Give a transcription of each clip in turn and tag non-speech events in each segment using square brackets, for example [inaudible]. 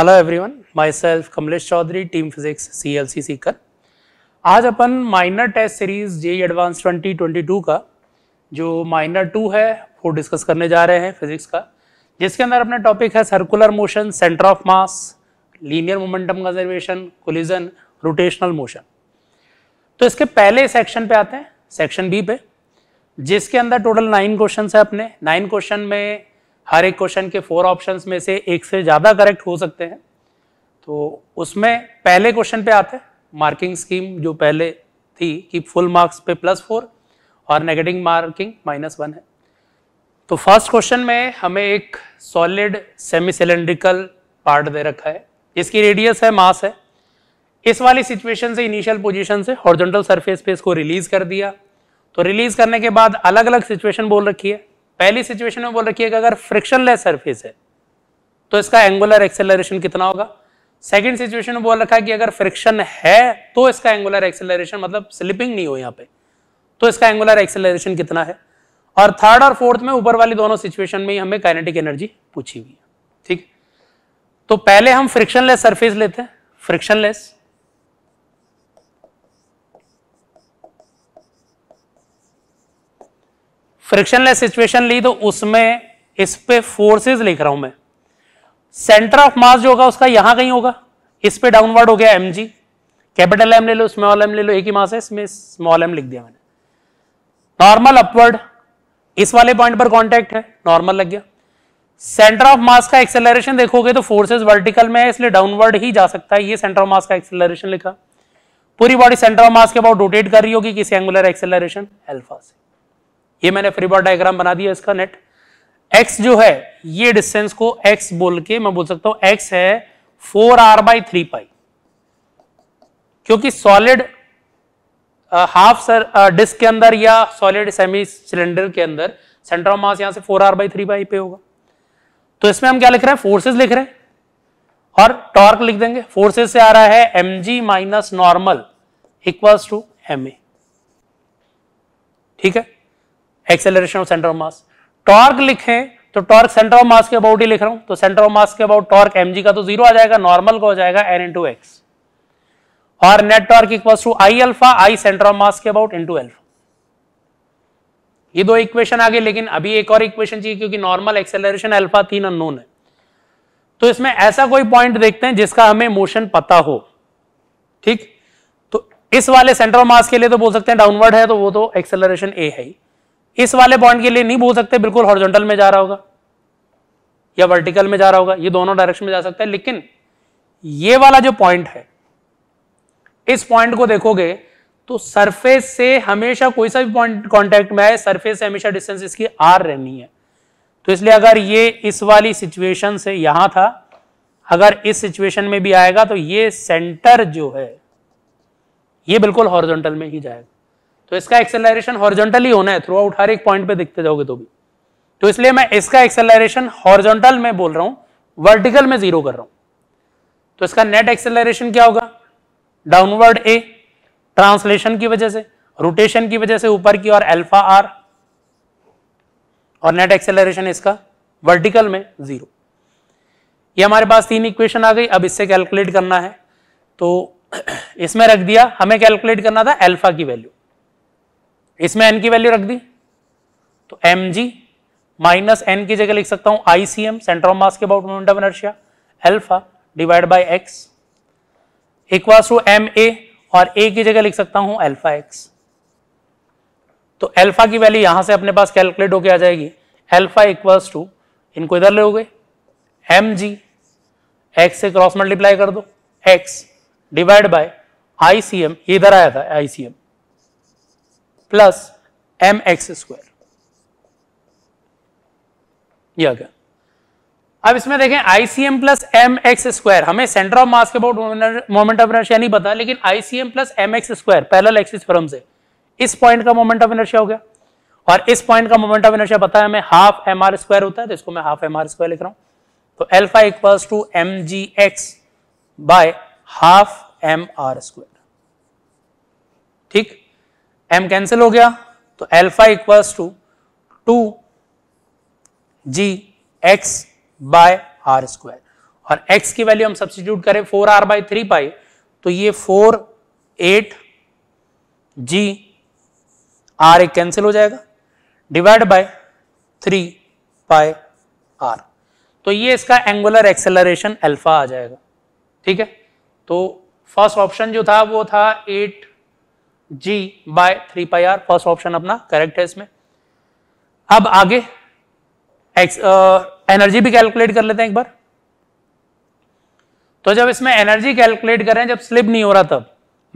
hello everyone myself Kamlesh Chaudhary team physics C L C Sikar आज अपन minor test series J advance 2022 का जो minor to है वो डिस्कस करने जा रहे हैं फिजिक्स का जिसके अंदर अपना टॉपिक है circular motion centre of mass linear momentum conservation collision rotational motion तो इसके पहले सेक्शन पे आते हैं सेक्शन बी पे जिसके अंदर टोटल नाइन क्वेश्चन है अपने नाइन क्वेश्चन में हर एक क्वेश्चन के फोर ऑप्शंस में से एक से ज़्यादा करेक्ट हो सकते हैं तो उसमें पहले क्वेश्चन पे आते हैं मार्किंग स्कीम जो पहले थी कि फुल मार्क्स पे प्लस फोर और नेगेटिव मार्किंग माइनस वन है तो फर्स्ट क्वेश्चन में हमें एक सॉलिड सेमी सिलेंड्रिकल पार्ट दे रखा है इसकी रेडियस है मास है इस वाली सिचुएशन से इनिशियल पोजीशन से हॉर्जेंटल सरफेस पे इसको रिलीज कर दिया तो रिलीज करने के बाद अलग अलग सिचुएशन बोल रखी है पहली सिचुएशन में बोल रखी है कि अगर फ्रिक्शनलेस सरफेस है तो इसका एंगुलर एक्सेलरेशन कितना होगा सेकेंड सिचुएशन में बोल रखा है कि अगर फ्रिक्शन है तो इसका एंगुलर एक्सेलरेशन मतलब स्लिपिंग नहीं हो यहाँ पे तो इसका एंगुलर एक्सेलरेशन कितना है और थर्ड और फोर्थ में ऊपर वाली दोनों सिचुएशन में ही हमें काइनेटिक एनर्जी पूछी हुई है ठीक तो पहले हम फ्रिक्शनलेस सरफेस लेते हैं फ्रिक्शनलेस फ्रिक्शनलेस सिचुएशन ली तो उसमें इस पे फोर्सेस लिख रहा हूं मैं सेंटर ऑफ मास जो होगा उसका यहां कहीं होगा इस पे डाउनवर्ड हो गया एम जी कैपिटल एम ले लो स्मॉल एम ले लो एक ही मास है इसमें स्मॉल एम लिख दिया मैंने नॉर्मल अपवर्ड इस वाले पॉइंट पर कॉन्टेक्ट है नॉर्मल लग गया सेंटर ऑफ मास का एक्सेलरेशन देखोगे तो फोर्सेज वर्टिकल में है इसलिए डाउनवर्ड ही जा सकता है ये सेंटर ऑफ मास का एक्सेलरेशन लिखा पूरी बॉडी सेंटर ऑफ मास के अबाउट रोटेट कर रही होगी किसी एंगुलर एक्सेलरेशन एल्फा से ये मैंने फ्री बॉड डायग्राम बना दिया इसका नेट x जो है ये डिस्टेंस को x बोल के मैं बोल सकता हूं x है four are by three pi क्योंकि सॉलिड हाफ सर डिस्क के अंदर या सॉलिड सेमी सिलेंडर के अंदर सेंटर ऑफ मास यहां से four are by three pi पे होगा तो इसमें हम क्या लिख रहे हैं फोर्सेज लिख रहे हैं और टॉर्क लिख देंगे फोर्सेज से आ रहा है M G minus normal equals to M A ठीक है acceleration of centre of mass torque लिखें तो टॉर्क सेंटर ऑफ मास के अबाउट ही लिख रहा हूं तो सेंटर ऑफ मास के अबाउट टॉर्क एम का तो जीरो आ जाएगा नॉर्मल का हो जाएगा एन इंटू एक्स और net torque equal to I alpha I centre of mass के अबाउट इंटू एल्फा ये दो इक्वेशन आ गए लेकिन अभी एक और इक्वेशन चाहिए क्योंकि नॉर्मल एक्सेलरेशन अल्फा तीन अननोन है तो इसमें ऐसा कोई पॉइंट देखते हैं जिसका हमें मोशन पता हो ठीक तो इस वाले सेंटर ऑफ मास के लिए तो बोल सकते हैं डाउनवर्ड है तो वो तो एक्सेलरेशन ए है ही इस वाले बॉन्ड के लिए नहीं बोल सकते बिल्कुल हॉरिजॉन्टल में जा रहा होगा या वर्टिकल में जा रहा होगा ये दोनों डायरेक्शन में जा सकता है लेकिन ये वाला जो पॉइंट है इस पॉइंट को देखोगे तो सरफेस से हमेशा कोई सा भी पॉइंट कांटेक्ट में आए सरफेस से हमेशा डिस्टेंस इसकी आर रहनी है तो इसलिए अगर ये इस वाली सिचुएशन से यहां था अगर इस सिचुएशन में भी आएगा तो ये सेंटर जो है ये बिल्कुल हॉरिजॉन्टल में ही जाएगा तो इसका एक्सेलरेशन हॉर्जोंटली होना है थ्रू आउट हर एक पॉइंट पे दिखते जाओगे तो भी तो इसलिए मैं इसका एक्सेलरेशन हॉर्जेंटल में बोल रहा हूं वर्टिकल में जीरो कर रहा हूं तो इसका नेट एक्सेलरेशन क्या होगा डाउनवर्ड ए ट्रांसलेशन की वजह से रोटेशन की वजह से ऊपर की और एल्फा आर और नेट एक्सेलरेशन इसका वर्टिकल में जीरो ये हमारे पास तीन इक्वेशन आ गई अब इससे कैलकुलेट करना है तो [clears throat] इसमें रख दिया हमें कैलकुलेट करना था एल्फा की वैल्यू इसमें एन की वैल्यू रख दी तो एम जी माइनस एन की जगह लिख सकता हूं I C M centre of mass के about moment of inertia alpha divide by X equals to M A और ए की जगह लिख सकता हूं एल्फा एक्स तो एल्फा की वैल्यू यहां से अपने पास कैलकुलेट होके आ जाएगी एल्फा इक्वल्स टू इनको इधर ले हो गए एम जी एक्स से क्रॉस मल्टीप्लाई कर दो X divide by I C M इधर आया था I C M plus M X square ये आ गया अब इसमें देखें ICM plus M X square हमें सेंटर ऑफ मास के अबाउट मोमेंट ऑफ इनर्शिया नहीं पता लेकिन ICM plus M X square parallel axis from से इस पॉइंट का मोमेंट ऑफ इनर्शिया हो गया और इस पॉइंट का मोमेंट ऑफ इनर्शिया पता है हमें हाफ एम आर स्क्वायर होता है तो इसको मैं हाफ एम आर स्क्वायर लिख रहा हूं तो alpha equals to M G X by half M are square ठीक m कैंसिल हो गया तो alpha equals to two G X by R square और x की वैल्यू हम सब्सिट्यूट करें four are by three pi तो ये फोर एट जी आर एक कैंसिल हो जाएगा divide by three pi R तो ये इसका एंगुलर एक्सेलरेशन अल्फा आ जाएगा ठीक है तो फर्स्ट ऑप्शन जो था वो था eight G by three pi R first option अपना करेक्ट है इसमें अब आगे एक्स एनर्जी भी कैलकुलेट कर लेते हैं एक बार तो जब इसमें एनर्जी कैलकुलेट कर रहे हैं जब स्लिप नहीं हो रहा तब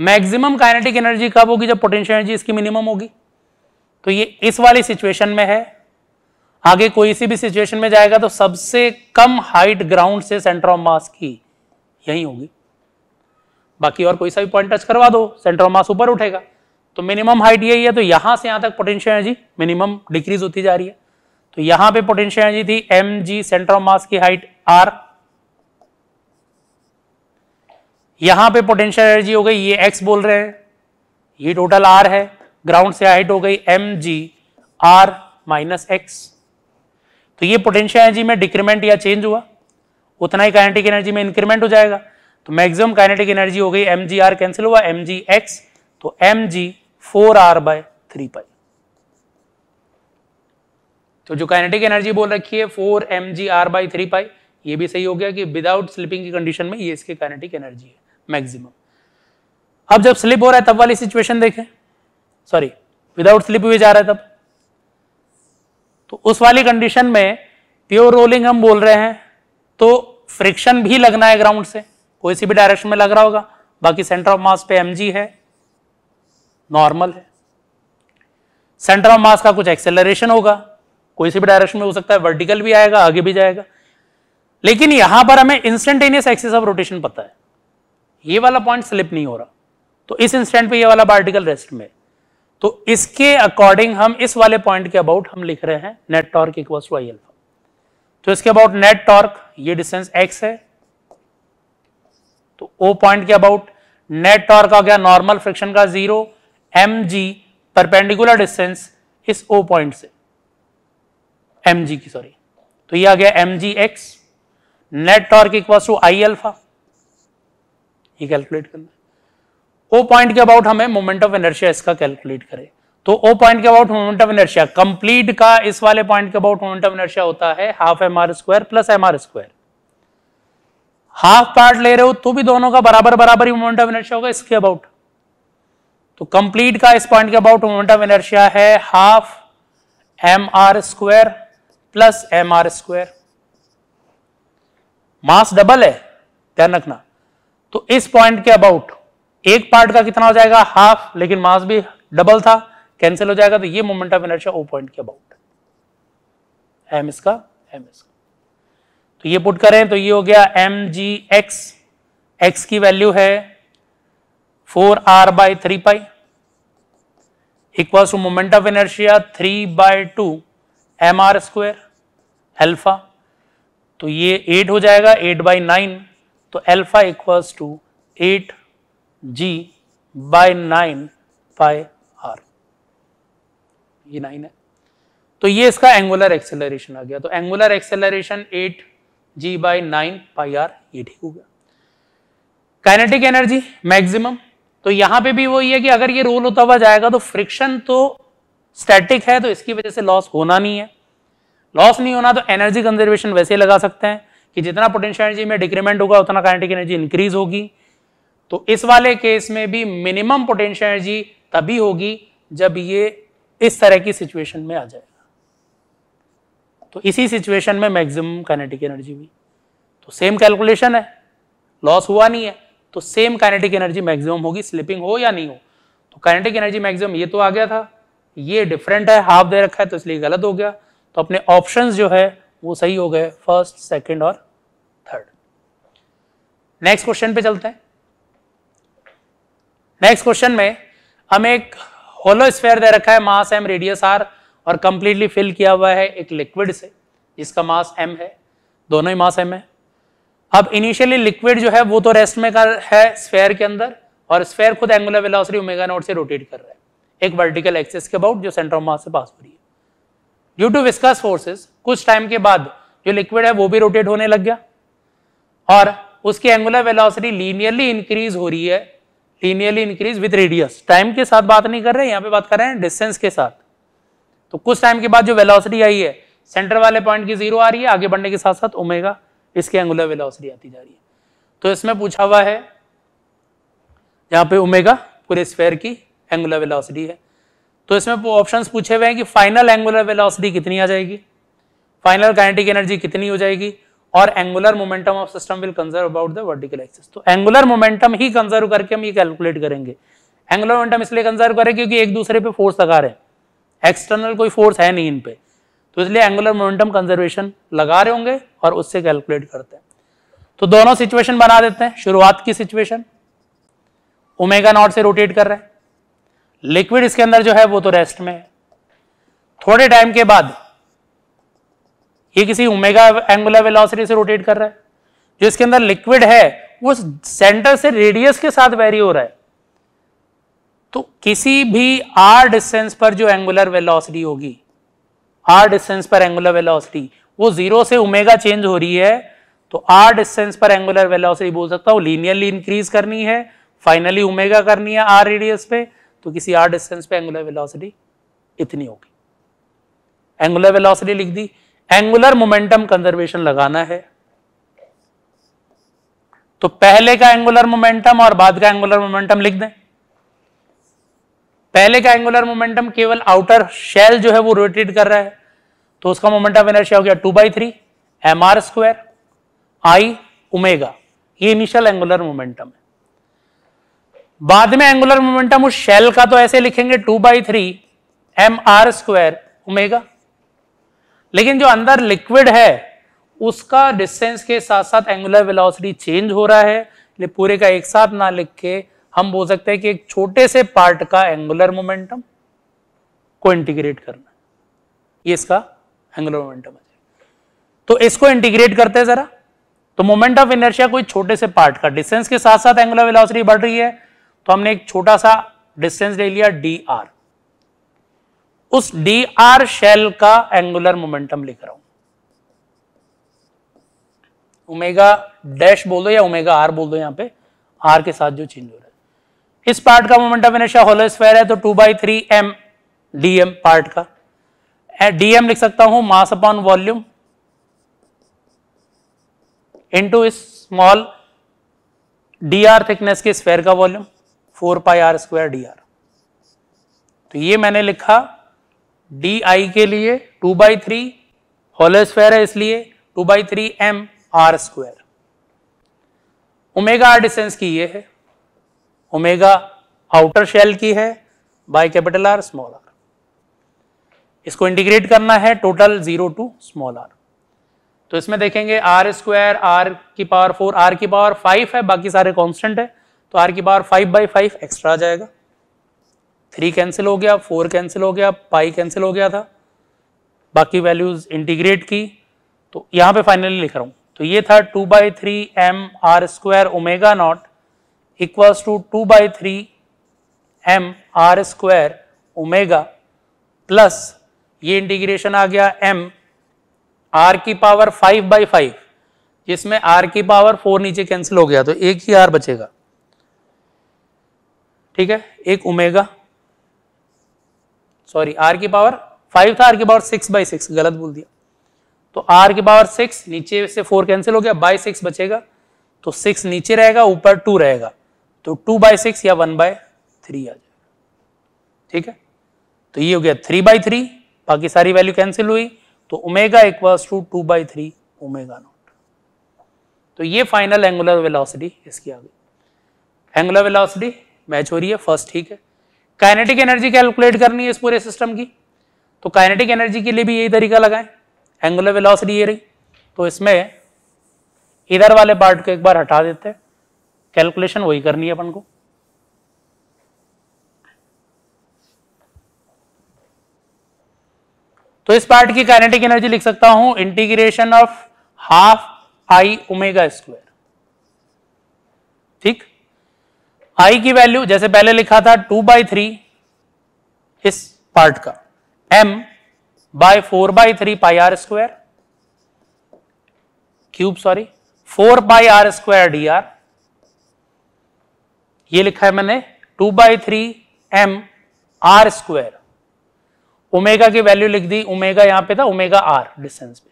मैक्सिमम काइनेटिक एनर्जी कब होगी जब पोटेंशियल एनर्जी इसकी मिनिमम होगी तो ये इस वाली सिचुएशन में है आगे कोई सी भी सिचुएशन में जाएगा तो सबसे कम हाइट ग्राउंड से सेंटर ऑफ मास की यही होगी बाकी और कोई सा भी पॉइंट टच करवा दो सेंटर ऑफ मास ऊपर उठेगा तो मिनिमम हाइट यही है तो यहां से यहां तक पोटेंशियल एनर्जी मिनिमम डिक्रीज होती जा रही है तो यहां पे पोटेंशियल एनर्जी थी M G centre of mass की हाइट आर यहां पे पोटेंशियल एनर्जी हो गई ये एक्स बोल रहे हैं ये टोटल आर है ग्राउंड से हाइट हो गई M G R minus X तो ये पोटेंशियल एनर्जी में डिक्रीमेंट या चेंज हुआ उतना ही काइनेटिक एनर्जी में इंक्रीमेंट हो जाएगा तो मैक्सिमम काइनेटिक एनर्जी हो गई एम जी आर कैंसिल हुआ एम जी एक्स तो M G four are by three pi तो जो काइनेटिक एनर्जी बोल रखी है four M G R by three pi ये भी सही हो गया कि विदाउट स्लिपिंग की कंडीशन में ये इसके काइनेटिक एनर्जी है मैक्सिमम अब जब स्लिप हो रहा है तब वाली सिचुएशन देखें सॉरी विदाउट स्लिप हुए जा रहा है तब तो उस वाली कंडीशन में प्योर रोलिंग हम बोल रहे हैं तो फ्रिक्शन भी लगना है ग्राउंड से वो इसी भी डायरेक्शन में लग रहा होगा बाकी सेंटर ऑफ मास पे एम है नॉर्मल है सेंटर ऑफ मास का कुछ एक्सेलरेशन होगा कोई सी भी डायरेक्शन में हो सकता है वर्टिकल भी आएगा आगे भी जाएगा लेकिन यहां पर हमें इंस्टेंटेनियस एक्सिस ऑफ रोटेशन पता है ये वाला पॉइंट स्लिप नहीं हो रहा तो इस इंस्टेंट पे ये वाला पार्टिकल रेस्ट में तो इसके अकॉर्डिंग हम इस वाले पॉइंट के अबाउट हम लिख रहे हैं net torque equal to I alpha तो इसके अबाउट नेट टॉर्क ये डिस्टेंस एक्स है तो ओ पॉइंट के अबाउट नेट टॉर्क आ गया नॉर्मल फ्रिक्शन का zero M G perpendicular distance इस ओ पॉइंट से एम जी की सॉरी तो ये आ गया M G X net torque equal to I alpha ये कैलकुलेट करना ओ पॉइंट के अबाउट हमें मोमेंट ऑफ इनर्शिया इसका कैलकुलेट करें तो ओ पॉइंट के about moment of inertia complete का इस वाले पॉइंट के अबाउट मोमेंट ऑफ इनर्शिया होता है half M are square plus M R square half part ले रहे हो तो भी दोनों का बराबर बराबर ही मोमेंट ऑफ इनर्शिया होगा इसके अबाउट तो कंप्लीट का इस पॉइंट के अबाउट मोमेंट ऑफ इनर्शिया है half M are square plus M R square mass double है ध्यान रखना तो इस पॉइंट के अबाउट एक पार्ट का कितना हो जाएगा हाफ लेकिन मास भी डबल था कैंसिल हो जाएगा तो ये moment of inertia O point के अबाउट एम इसका एम इसका तो ये पुट करें तो ये हो गया एम जी एक्स एक्स की वैल्यू है four are by three pi equals to moment of inertia three by two M R square alpha तो ये एट हो जाएगा एट बाई नाइन तो alpha equals to eight G by nine pi R ये nine है तो ये इसका एंगुलर एक्सेलरेशन आ गया तो angular acceleration eight G by nine pi R ये ठीक हो गया काइनेटिक एनर्जी मैक्सिमम तो यहां पे भी वही है कि अगर ये रोल होता हुआ जाएगा तो फ्रिक्शन तो स्टैटिक है तो इसकी वजह से लॉस होना नहीं है लॉस नहीं होना तो एनर्जी कंजर्वेशन वैसे लगा सकते हैं कि जितना पोटेंशियल एनर्जी में डिक्रीमेंट होगा उतना काइनेटिक एनर्जी इंक्रीज होगी तो इस वाले केस में भी मिनिमम पोटेंशियल एनर्जी तभी होगी जब ये इस तरह की सिचुएशन में आ जाए तो इसी सिचुएशन में मैक्सिमम काइनेटिक एनर्जी हुई तो सेम कैलकुलेशन है लॉस हुआ नहीं है तो सेम काइनेटिक एनर्जी मैक्सिमम होगी स्लिपिंग हो या नहीं हो तो काइनेटिक एनर्जी मैक्सिमम ये तो आ गया था ये डिफरेंट है हाफ दे रखा है तो इसलिए गलत हो गया तो अपने ऑप्शन जो है वो सही हो गए फर्स्ट सेकेंड और थर्ड नेक्स्ट क्वेश्चन पे चलते हैं नेक्स्ट क्वेश्चन में हमें एक होलो स्फेयर दे रखा है मास एम रेडियस आर और कंप्लीटली फिल किया हुआ है एक लिक्विड से जिसका मास एम है दोनों ही मास एम है अब इनिशियली लिक्विड जो है वो तो रेस्ट में कर है स्फेयर के अंदर और स्फेयर खुद एंगुलर वेलोसिटी ओमेगा नॉट से रोटेट कर रहा है एक वर्टिकल एक्सिस के अबाउट जो सेंटर ऑफ मास से पास हो रही है ड्यू टू विस्कस फोर्सेस कुछ टाइम के बाद जो लिक्विड है वो भी रोटेट होने लग गया और उसकी एंगुलर वेलोसिटी लीनियरली इंक्रीज हो रही है linearly increase with radius time के साथ बात नहीं कर रहे हैं यहाँ पे बात कर रहे हैं डिस्टेंस के साथ तो कुछ टाइम के बाद जो वेलोसिटी आई है सेंटर वाले पॉइंट की जीरो आ रही है आगे बढ़ने के साथ साथ ओमेगा इसकी एंगुलर वेलोसिटी आती जा रही है तो इसमें पूछा हुआ है यहाँ पे ओमेगा पूरे स्फेयर की एंगुलर वेलोसिटी है तो इसमें ऑप्शंस पूछे हुए हैं कि फाइनल एंगुलर वेलोसिटी कितनी आ जाएगी फाइनल काइनेटिक एनर्जी कितनी हो जाएगी और angular momentum of system will conserve about the vertical axis तो एंगुलर मोमेंटम ही कंजर्व करके हम ये कैलकुलेट करेंगे एंगुलर मोमेंटम इसलिए कंजर्व करें क्योंकि एक दूसरे पे फोर्स लगा रहे हैं एक्सटर्नल कोई फोर्स है नहीं इन पे तो इसलिए एंगुलर मोमेंटम कंजर्वेशन लगा रहे होंगे और उससे कैलकुलेट करते हैं तो दोनों सिचुएशन बना देते हैं शुरुआत की सिचुएशन ओमेगा नॉट से रोटेट कर रहे हैं लिक्विड इसके अंदर जो है वो तो रेस्ट में है थोड़े टाइम के बाद ये किसी ओमेगा एंगुलर वेलोसिटी से रोटेट कर रहा है जो इसके अंदर लिक्विड है वो सेंटर से रेडियस के साथ वेरी हो रहा है तो किसी भी आर डिस्टेंस पर जो एंगुलर वेलोसिटी होगी आर डिस्टेंस पर एंगुलर वेलोसिटी वो जीरो से ओमेगा चेंज हो रही है तो आर डिस्टेंस पर एंगुलर वेलोसिटी बोल सकता हूँ लीनियरली इंक्रीज करनी है फाइनली ओमेगा करनी है आर रेडियस पे तो किसी आर डिस्टेंस पे एंगुलर वेलोसिटी इतनी होगी एंगुलर वेलोसिटी लिख दी एंगुलर मोमेंटम कंजर्वेशन लगाना है तो पहले का एंगुलर मोमेंटम और बाद का एंगुलर मोमेंटम लिख दें पहले का एंगुलर मोमेंटम केवल आउटर शेल जो है वो रोटेट कर रहा है तो उसका मोमेंट ऑफ एनर्जी हो गया two by three M are square I omega ये इनिशियल एंगुलर मोमेंटम है बाद में एंगुलर मोमेंटम उस शेल का तो ऐसे लिखेंगे two by three M are square omega लेकिन जो अंदर लिक्विड है उसका डिस्टेंस के साथ साथ एंगुलर वेलोसिटी चेंज हो रहा है पूरे का एक साथ ना लिख के हम बोल सकते हैं कि एक छोटे से पार्ट का एंगुलर मोमेंटम को इंटीग्रेट करना ये इसका एंगुलर मोमेंटम है तो इसको इंटीग्रेट करते हैं जरा तो मोमेंट ऑफ इनर्शिया कोई छोटे से पार्ट का डिस्टेंस के साथ साथ एंगुलर वेलोसिटी बढ़ रही है तो हमने एक छोटा सा डिस्टेंस ले लिया डी आर उस डी आर शेल का एंगुलर मोमेंटम लिख रहा हूं ओमेगा डैश बोल दो या ओमेगा आर बोल दो यहां पे आर के साथ जो चेंज हो रहा है इस पार्ट का ऑफ इनर्शिया होलो स्क्वायर है तो two by three M D M part का डी एम लिख सकता हूं mass upon volume into small D R thickness के स्क्वायर का volume four pi R square D R तो ये मैंने लिखा डी आई के लिए two by three hollow square है इसलिए two by three M are square omega R distance की ये है ओमेगा आउटर शेल की है by capital R small R इसको इंटीग्रेट करना है total zero to small R तो इसमें देखेंगे आर स्क्वायर आर की पावर फोर आर की पावर फाइव है बाकी सारे कांस्टेंट है तो आर की power five by five extra आ जाएगा थ्री कैंसिल हो गया फोर कैंसिल हो गया पाई कैंसिल हो गया था बाकी वैल्यूज इंटीग्रेट की तो यहाँ पे फाइनली लिख रहा हूँ तो ये था two by three M are square omega naught equals to 2 by 3 m r square omega plus ये इंटीग्रेशन आ गया m r की पावर 5 बाई फाइव जिसमें r की पावर 4 नीचे कैंसिल हो गया तो एक ही r बचेगा ठीक है एक ओमेगा सॉरी r की पावर 5 था r की पावर 6 बाई सिक्स गलत बोल दिया तो r की पावर 6 नीचे से 4 कैंसिल हो गया बाई सिक्स बचेगा तो 6 नीचे रहेगा ऊपर 2 रहेगा तो टू बाय सिक्स या वन बाय थ्री आ जाएगा ठीक है तो ये हो गया थ्री बाई थ्री बाकी सारी वैल्यू कैंसिल हुई तो omega equals to two by three omega naught तो ये फाइनल एंगुलर वेलोसिटी इसकी आ गई एंगुलर वेलोसिटी मैच हो रही है फर्स्ट ठीक है काइनेटिक एनर्जी कैलकुलेट करनी है इस पूरे सिस्टम की तो काइनेटिक एनर्जी के लिए भी यही तरीका लगाएं एंगुलर वेलोसिटी ये रही तो इसमें इधर वाले पार्ट को एक बार हटा देते हैं कैलकुलेशन वही करनी है अपन को तो इस पार्ट की काइनेटिक एनर्जी लिख सकता हूं integration of half I omega square ठीक आई की वैल्यू जैसे पहले लिखा था टू बाई थ्री इस पार्ट का M by four by three pi R square cube sorry four pi R square D R ये लिखा है मैंने two by three M are square omega की वैल्यू लिख दी ओमेगा यहां पे था ओमेगा आर डिस्टेंस पे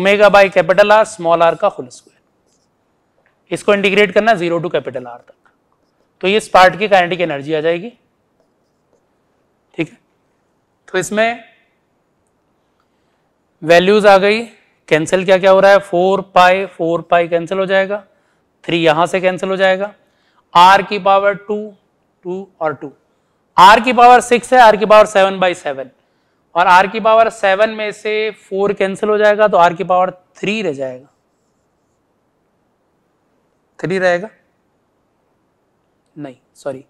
omega by capital R small R का होल स्क्वायर इसको इंटीग्रेट करना जीरो टू कैपिटल आर तक तो ये स्पार्ट की काइनेटिक एनर्जी आ जाएगी ठीक है तो इसमें वैल्यूज आ गई कैंसिल क्या क्या हो रहा है four pi four pi cancel हो जाएगा थ्री यहां से कैंसिल हो जाएगा आर की पावर टू टू और टू आर की पावर सिक्स है आर की पावर सेवन बाई सेवन और आर की पावर सेवन में से फोर कैंसिल हो जाएगा तो आर की पावर थ्री रह जाएगा थ्री रहेगा नहीं सॉरी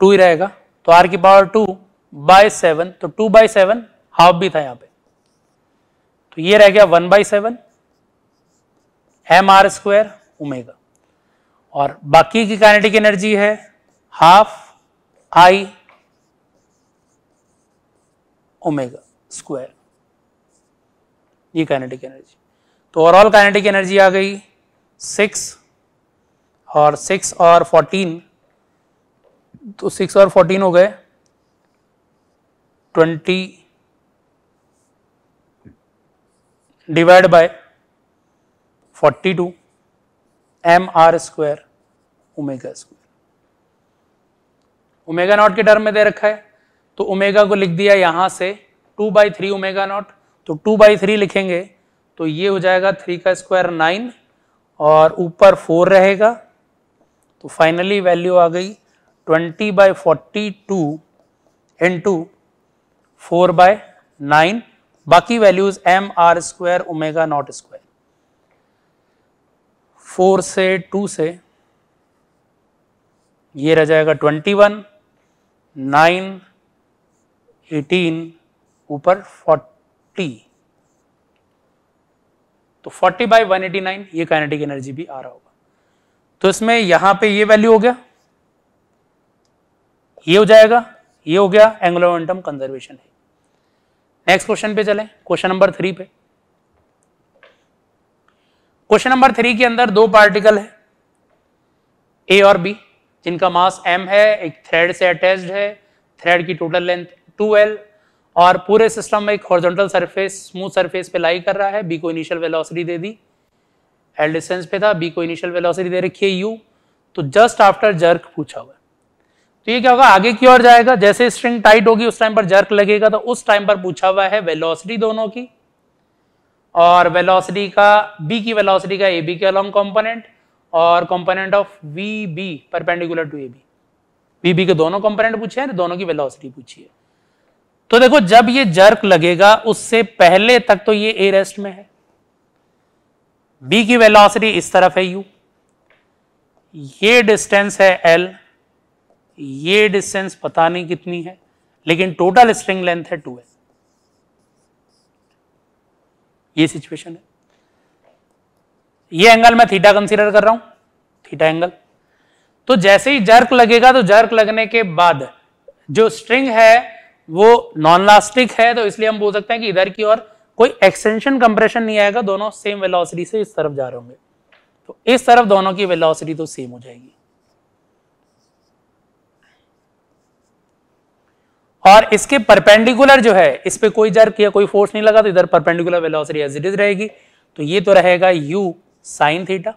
टू ही रहेगा तो आर की पावर टू बाय सेवन तो टू बाई सेवन हाफ भी था यहां पे तो ये रह गया one by seven M are square omega और बाकी की काइनेटिक एनर्जी है हाफ आई ओमेगा स्क्वायर ये काइनेटिक एनर्जी तो ओवरऑल काइनेटिक एनर्जी आ गई सिक्स और सिक्स और फोर्टीन तो सिक्स और फोर्टीन हो गए twenty divide by forty two M R square omega square omega naught के टर्म में दे रखा है तो ओमेगा को लिख दिया यहां से two by three omega naught तो टू बाई थ्री लिखेंगे तो ये हो जाएगा थ्री का स्क्वायर नाइन और ऊपर फोर रहेगा तो फाइनली वैल्यू आ गई twenty by forty two into four by nine बाकी values M are square omega naught square four से टू से ये रह जाएगा ट्वेंटी वन नाइन एटीन ऊपर फोर्टी तो forty by one eighty nine ये काइनेटिक एनर्जी भी आ रहा होगा तो इसमें यहां पे ये वैल्यू हो गया ये हो जाएगा ये हो गया एंगुलर मोमेंटम कंजर्वेशन है नेक्स्ट क्वेश्चन पे चलें क्वेश्चन नंबर थ्री पे क्वेश्चन नंबर थ्री के अंदर दो पार्टिकल है ए और बी जिनका मास एम है एक थ्रेड से अटैच्ड है थ्रेड की टोटल लेंथ टू एल और पूरे सिस्टम में एक हॉरिजॉन्टल सरफेस स्मूथ सरफेस पे लाई कर रहा है बी को इनिशियल वेलोसिटी दे दी एल डिस्टेंस पे था बी को इनिशियल वेलोसिटी दे रखी है यू तो जस्ट आफ्टर जर्क पूछा हुआ तो ये क्या होगा आगे की ओर जाएगा जैसे स्ट्रिंग टाइट होगी उस टाइम पर जर्क लगेगा तो उस टाइम पर पूछा हुआ है वेलोसिटी दोनों की और वेलोसिटी का बी की वेलोसिटी का ए बी के अलॉन्ग कंपोनेंट और component of V B perpendicular to A B V B के दोनों कंपोनेंट पूछे हैं तो दोनों की वेलोसिटी पूछी है तो देखो जब ये जर्क लगेगा उससे पहले तक तो ये ए रेस्ट में है बी की वेलोसिटी इस तरफ है यू ये डिस्टेंस है एल ये डिस्टेंस पता नहीं कितनी है लेकिन टोटल स्ट्रिंग लेंथ है टू एल ये सिचुएशन है ये एंगल मैं थीटा कंसीडर कर रहा हूं थीटा एंगल तो जैसे ही जर्क लगेगा तो जर्क लगने के बाद जो स्ट्रिंग है वो नॉन लास्टिक है तो इसलिए हम बोल सकते हैं कि इधर की ओर कोई एक्सटेंशन कंप्रेशन नहीं आएगा दोनों सेम वेलोसिटी से इस तरफ जा रहे होंगे तो इस तरफ दोनों की वेलोसिटी तो सेम हो जाएगी और इसके परपेंडिकुलर जो है इस पर कोई जर्क या कोई फोर्स नहीं लगा तो इधर perpendicular velocity as it is रहेगी तो ये तो रहेगा u साइन थीटा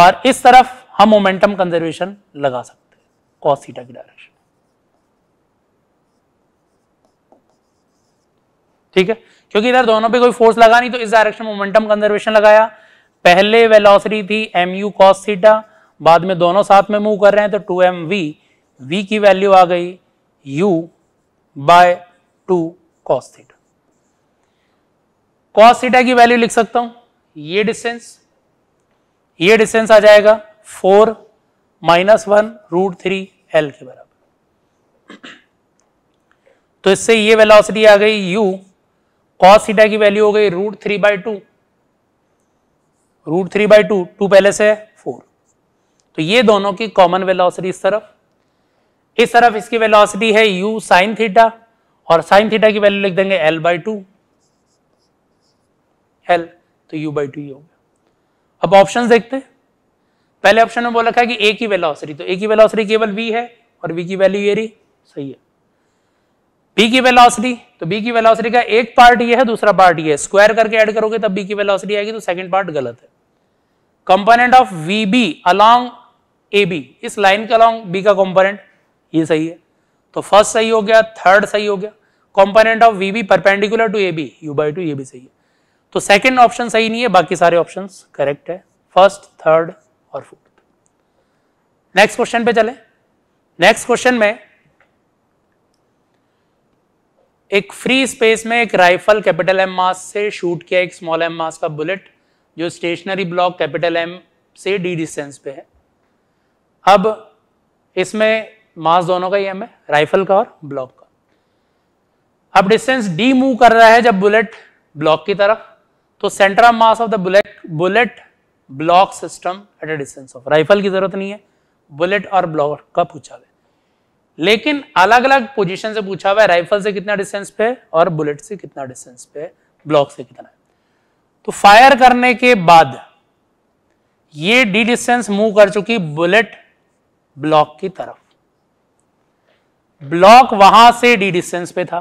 और इस तरफ हम मोमेंटम कंजर्वेशन लगा सकते हैं cos थीटा की डायरेक्शन ठीक है क्योंकि इधर दोनों पे कोई फोर्स लगा नहीं तो इस डायरेक्शन मोमेंटम कंजर्वेशन लगाया पहले वेलोसिटी थी एम यू कॉस थीटा बाद में दोनों साथ में मूव कर रहे हैं तो टू एम वी वी की वैल्यू आ गई u by two cos theta cos theta की वैल्यू लिख सकता हूं ये डिस्टेंस ये डिस्टेंस आ जाएगा four minus one root three L के बराबर तो इससे ये वेलोसिटी आ गई u कॉस थीटा की वैल्यू हो गई root three by two root three by two two पहले से है फोर तो ये दोनों की कॉमन वेलोसिटी इस तरफ इस तरफ इसकी वेलोसिटी है u साइन थीटा और साइन थीटा की वैल्यू लिख देंगे l बाई टू एल तो u बाई टू ही होगा अब ऑप्शन देखते हैं पहले ऑप्शन में बोला था कि a की वेलोसिटी तो a की वेलोसिटी केवल v है और v की वैल्यू ये रही सही है b की वेलोसिटी तो b की वेलोसिटी का एक पार्ट ये है दूसरा पार्ट ये है स्क्वायर करके ऐड करोगे तब b की वेलोसिटी आएगी तो सेकंड पार्ट गलत है component of V B along A B इस लाइन के अलोंग बी का कंपोनेंट ये सही है तो फर्स्ट सही हो गया थर्ड सही हो गया component of V B perpendicular to A B U by two ये भी सही है तो सेकेंड ऑप्शन सही नहीं है बाकी सारे ऑप्शन करेक्ट है फर्स्ट थर्ड और फोर्थ नेक्स्ट क्वेश्चन पे चले नेक्स्ट क्वेश्चन में एक फ्री स्पेस में एक राइफल कैपिटल एम मास से शूट किया एक स्मॉल एम मास का बुलेट जो स्टेशनरी ब्लॉक कैपिटल एम से डी डिस्टेंस पे है अब इसमें मास दोनों का ही एम है राइफल का और ब्लॉक का अब डिस्टेंस डी मूव कर रहा है जब बुलेट ब्लॉक की तरफ तो centre of mass of the bullet bullet block system at a distance of rifle की जरूरत नहीं है बुलेट और ब्लॉक का पूछा हुआ लेकिन अलग अलग पोजीशन से पूछा हुआ है राइफल से कितना डिस्टेंस पे और बुलेट से कितना डिस्टेंस पे ब्लॉक से कितना है तो फायर करने के बाद ये डी डिस्टेंस मूव कर चुकी बुलेट ब्लॉक की तरफ ब्लॉक वहां से डी डिस्टेंस पे था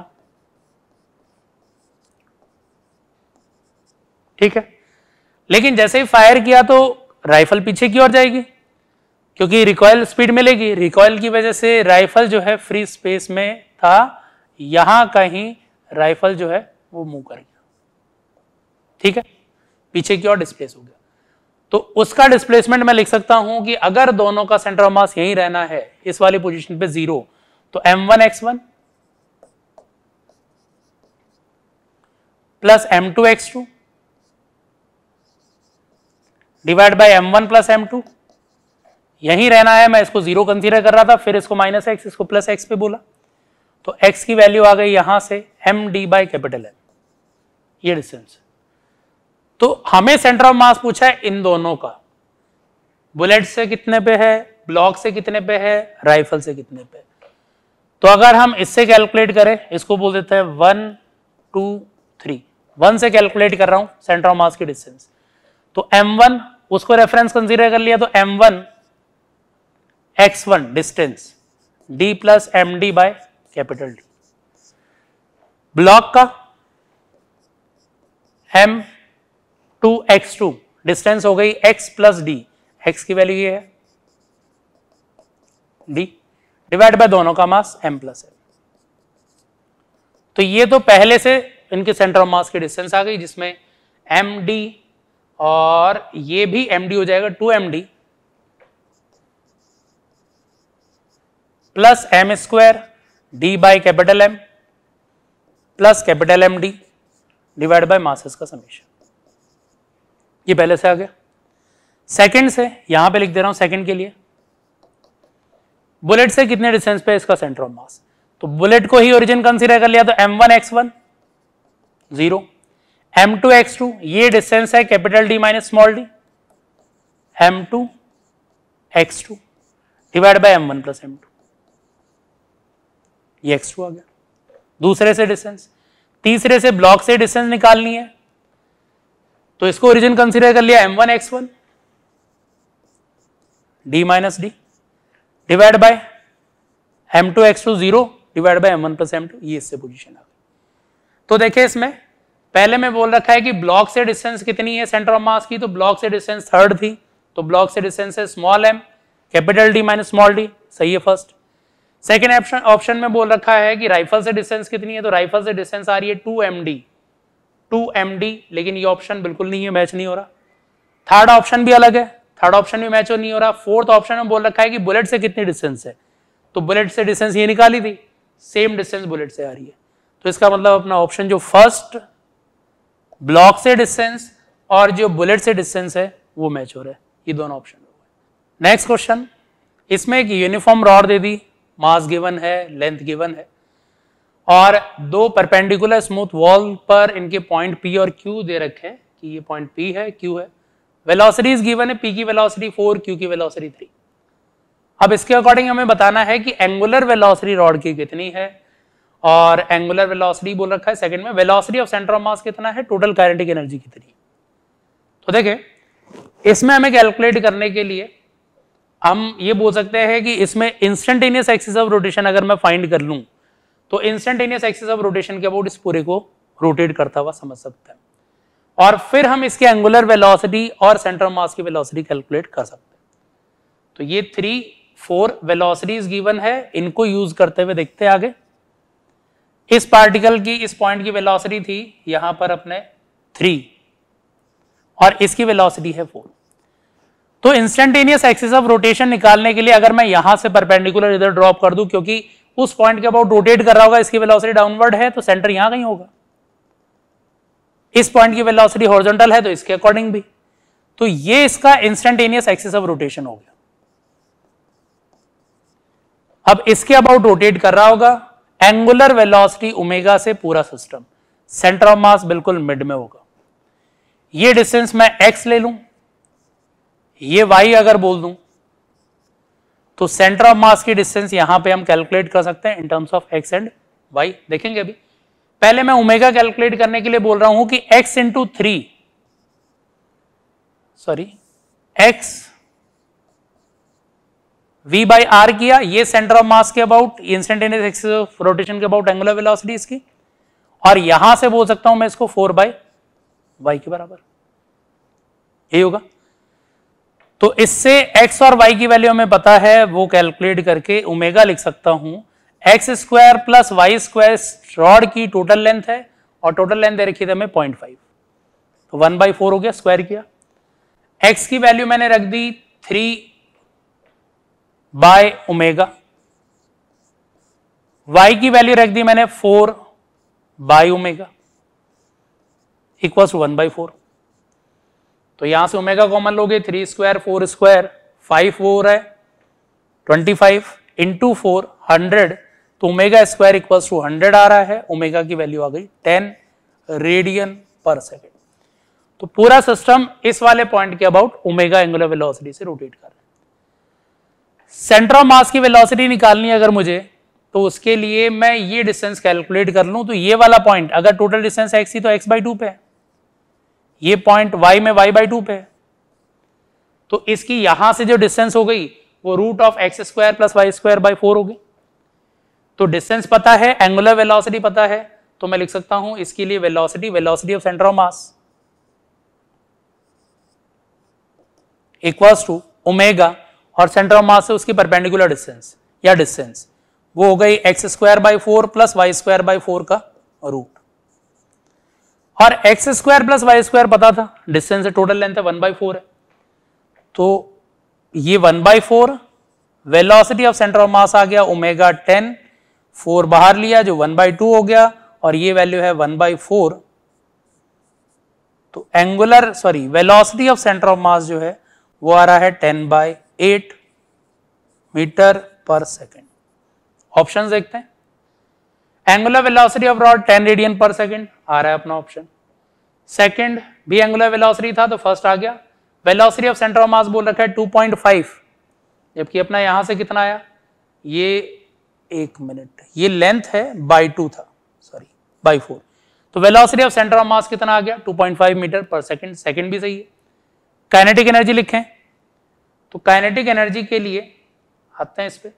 ठीक है लेकिन जैसे ही फायर किया तो राइफल पीछे की ओर जाएगी क्योंकि रिकॉयल स्पीड मिलेगी रिकॉयल की वजह से राइफल जो है फ्री स्पेस में था यहां कहीं राइफल जो है वो मूव कर गया ठीक है पीछे की ओर डिस्प्लेस हो गया तो उसका डिस्प्लेसमेंट मैं लिख सकता हूं कि अगर दोनों का सेंटर ऑफ मास यहीं रहना है इस वाली पोजीशन पे जीरो तो M one x one plus M two x two divide by M one plus M two यही रहना है मैं इसको जीरो कंसीडर कर रहा था फिर इसको माइनस एक्स इसको प्लस एक्स पे बोला तो एक्स की वैल्यू आ गई यहां से M D by capital M ये डिस्टेंस तो हमें सेंटर ऑफ मास पूछा है इन दोनों का बुलेट से कितने पे है ब्लॉक से कितने पे है राइफल से कितने पे तो अगर हम इससे कैलकुलेट करें इसको बोल देते हैं वन टू थ्री वन से कैलकुलेट कर रहा हूं सेंटर ऑफ मास की डिस्टेंस तो m1 उसको रेफरेंस कंसीडर कर लिया तो m1 x1 distance d plus M D by capital D block का M two x two distance हो गई x प्लस डी एक्स की वैल्यू ये है डी डिवाइड बाय दोनों का मास एम प्लस एम तो ये तो पहले से इनके सेंटर ऑफ मास की डिस्टेंस आ गई जिसमें एम डी और ये भी एम डी हो जाएगा two M D plus M square D by capital M plus capital M D divide by masses का समेशन ये पहले से आ गया सेकंड से यहां पे लिख दे रहा हूं सेकंड के लिए बुलेट से कितने डिस्टेंस पे इसका सेंटर ऑफ मास तो बुलेट को ही ओरिजिन कंसीडर कर लिया तो M one x one zero M two x two ये डिस्टेंस है capital D minus small d M two x two divide by M one plus M two ये X two आ गया दूसरे से डिस्टेंस तीसरे से ब्लॉक से डिस्टेंस निकालनी है तो इसको ओरिजिन कंसीडर कर लिया M one x one D minus D divide by M two x two zero divide by M one plus M two ये इससे पोजिशन आ गई तो देखिए इसमें पहले मैं बोल रखा है कि ब्लॉक से डिस्टेंस कितनी है सेंटर ऑफ मास की तो ब्लॉक से डिस्टेंस थर्ड थी तो ब्लॉक से डिस्टेंस है small m capital D minus small d सही है फर्स्ट सेकेंड ऑप्शन ऑप्शन में बोल रखा है कि राइफल से डिस्टेंस कितनी है तो राइफल से डिस्टेंस आ रही है two M D two M D लेकिन ये ऑप्शन बिल्कुल नहीं है मैच नहीं हो रहा थर्ड ऑप्शन भी अलग है थर्ड ऑप्शन भी मैच नहीं हो रहा फोर्थ ऑप्शन में बोल रखा है कि बुलेट से कितनी डिस्टेंस है तो बुलेट से डिस्टेंस ये निकाली थी सेम डिस्टेंस बुलेट से आ रही है तो इसका मतलब अपना ऑप्शन जो फर्स्ट ब्लॉक से डिस्टेंस और जो बुलेट से डिस्टेंस है वो मैच हो रहा है ये दोनों ऑप्शन नेक्स्ट क्वेश्चन इसमें एक यूनिफॉर्म रॉड दे दी मास गिवन है लेंथ गिवन है और दो परपेंडिकुलर स्मूथ वॉल पर इनके पॉइंट पी और क्यू दे रखे हैं कि ये पॉइंट पी है क्यू है वेलोसिटी इज गिवन है पी की वेलोसिटी फोर क्यू की वेलोसिटी थ्री अब इसके अकॉर्डिंग हमें बताना है कि एंगुलर वेलोसिटी रॉड की कितनी है और एंगुलर वेलोसिटी बोल रखा है सेकंड में velocity of centre of mass कितना है टोटल काइनेटिक एनर्जी कितनी तो देखें इसमें हमें कैलकुलेट करने के लिए हम ये बोल सकते हैं कि इसमें इंस्टेंटेनियस एक्सिस ऑफ रोटेशन अगर मैं फाइंड कर लूं तो इंस्टेंटेनियस एक्सिस ऑफ रोटेशन के अबाउट इस पूरे को रोटेट करता हुआ समझ सकते हैं और फिर हम इसके एंगुलर वेलोसिटी और सेंटर मास की वेलोसिटी कैलकुलेट कर सकते हैं तो ये थ्री फोर वेलोसिटीज गिवन है इनको यूज करते हुए देखते हैं आगे इस पार्टिकल की इस पॉइंट की वेलोसिटी थी यहां पर अपने थ्री और इसकी वेलोसिटी है फोर तो इंस्टेंटेनियस एक्सिस ऑफ रोटेशन निकालने के लिए अगर मैं यहां से परपेंडिकुलर इधर ड्रॉप कर दूं क्योंकि उस पॉइंट के अबाउट रोटेट कर रहा होगा इसकी वेलोसिटी डाउनवर्ड है तो सेंटर यहां कहीं होगा इस पॉइंट की वेलोसिटी हॉरिजॉन्टल है तो इसके अकॉर्डिंग भी तो ये इसका इंस्टेंटेनियस एक्सिस ऑफ रोटेशन हो गया अब इसके अबाउट रोटेट कर रहा होगा एंगुलर वेलोसिटी ओमेगा से पूरा सिस्टम सेंटर ऑफ मास बिल्कुल मिड में होगा ये डिस्टेंस मैं एक्स ले लूं ये वाई अगर बोल दूं तो सेंटर ऑफ मास की डिस्टेंस यहां पे हम कैलकुलेट कर सकते हैं in terms of X and Y देखेंगे अभी पहले मैं ओमेगा कैलकुलेट करने के लिए बोल रहा हूं कि x into three sorry x v by R किया ये सेंटर ऑफ मास के about instantaneous axis of rotation के अबाउट एंगुलर वेलोसिटी इसकी और यहां से बोल सकता हूं मैं इसको फोर बाई वाई के बराबर यही होगा तो इससे x और y की वैल्यू हमें पता है वो कैलकुलेट करके ओमेगा लिख सकता हूं X square plus Y square rod की टोटल लेंथ है और टोटल लेंथ दे रखी थी हमें पॉइंट फाइव तो वन बाई फोर हो गया स्क्वायर किया एक्स की वैल्यू मैंने रख दी थ्री बाय ओमेगा वाई की वैल्यू रख दी मैंने four by omega equals one by four तो यहां से ओमेगा कॉमन लोगे three square four square five four है twenty five into four hundred तो omega square equal to hundred आ रहा है ओमेगा की वैल्यू आ गई टेन रेडियन पर सेकेंड तो पूरा सिस्टम इस वाले पॉइंट के अबाउट ओमेगा एंगुलर वेलोसिटी से रोटेट कर रहा है सेंटर ऑफ मास की वेलोसिटी निकालनी है अगर मुझे तो उसके लिए मैं ये डिस्टेंस कैलकुलेट कर लूं तो ये वाला पॉइंट अगर टोटल डिस्टेंस एक्स ही तो एक्स बाई टू पे है ये पॉइंट वाई में वाई बाई टू पे है तो इसकी यहां से जो डिस्टेंस हो गई वो root of X square plus Y square by four हो गई तो डिस्टेंस पता है एंगुलर वेलोसिटी पता है तो मैं लिख सकता हूं इसके लिए velocity velocity of centre of mass equals to omega और सेंटर ऑफ मास से उसकी परपेंडिकुलर डिस्टेंस या डिस्टेंस वो हो गई X square by four plus Y square by four का रूट और X square plus Y square पता था डिस्टेंस टोटल लेंथ है वन बाई फोर है तो ये one by four velocity of centre of mass आ गया ओमेगा टेन फोर बाहर लिया जो वन बाई टू हो गया और ये वैल्यू है वन बाई फोर तो angular sorry velocity of centre of mass जो है वो आ रहा है ten by eight metre per second option देखते हैं angular velocity of rod ten radian पर सेकेंड आ रहा है अपना ऑप्शन सेकेंड भी एंगुलर वेलोसिटी था तो फर्स्ट आ गया velocity of centre of mass बोल रखा है 2.5 जबकि अपना यहां से कितना आया ये एक मिनट ये लेंथ है बाई टू था सॉरी बाई फोर तो velocity of centre of mass कितना आ गया 2.5 मीटर पर सेकंड सेकंड भी सही है काइनेटिक एनर्जी लिखें तो काइनेटिक एनर्जी के लिए आते हैं इस पर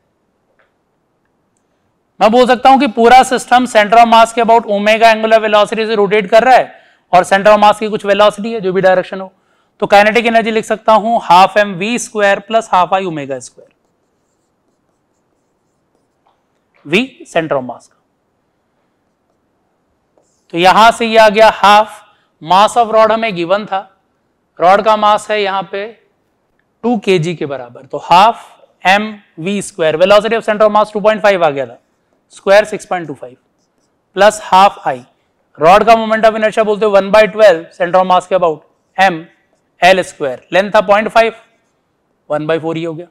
मैं बोल सकता हूं कि पूरा सिस्टम सेंटर ऑफ मास के अबाउट ओमेगा एंगुलर वेलोसिटी से रोटेट कर रहा है और सेंटर ऑफ मास की कुछ वेलोसिटी है जो भी डायरेक्शन हो तो काइनेटिक एनर्जी लिख सकता हूं half M we square plus half I omega square V centre of mass का तो यहां से ये आ गया हाफ मास ऑफ रॉड हमें गिवन था रॉड का मास है यहां पे टू के के बराबर तो half M we square velocity of centre of mass 2.5 आ गया था square 6.25 plus half I rod का मोमेंट ऑफ इनर्शिया अच्छा बोलते one by twelve centre of mass के about M L square length था point five one by four ही हो गया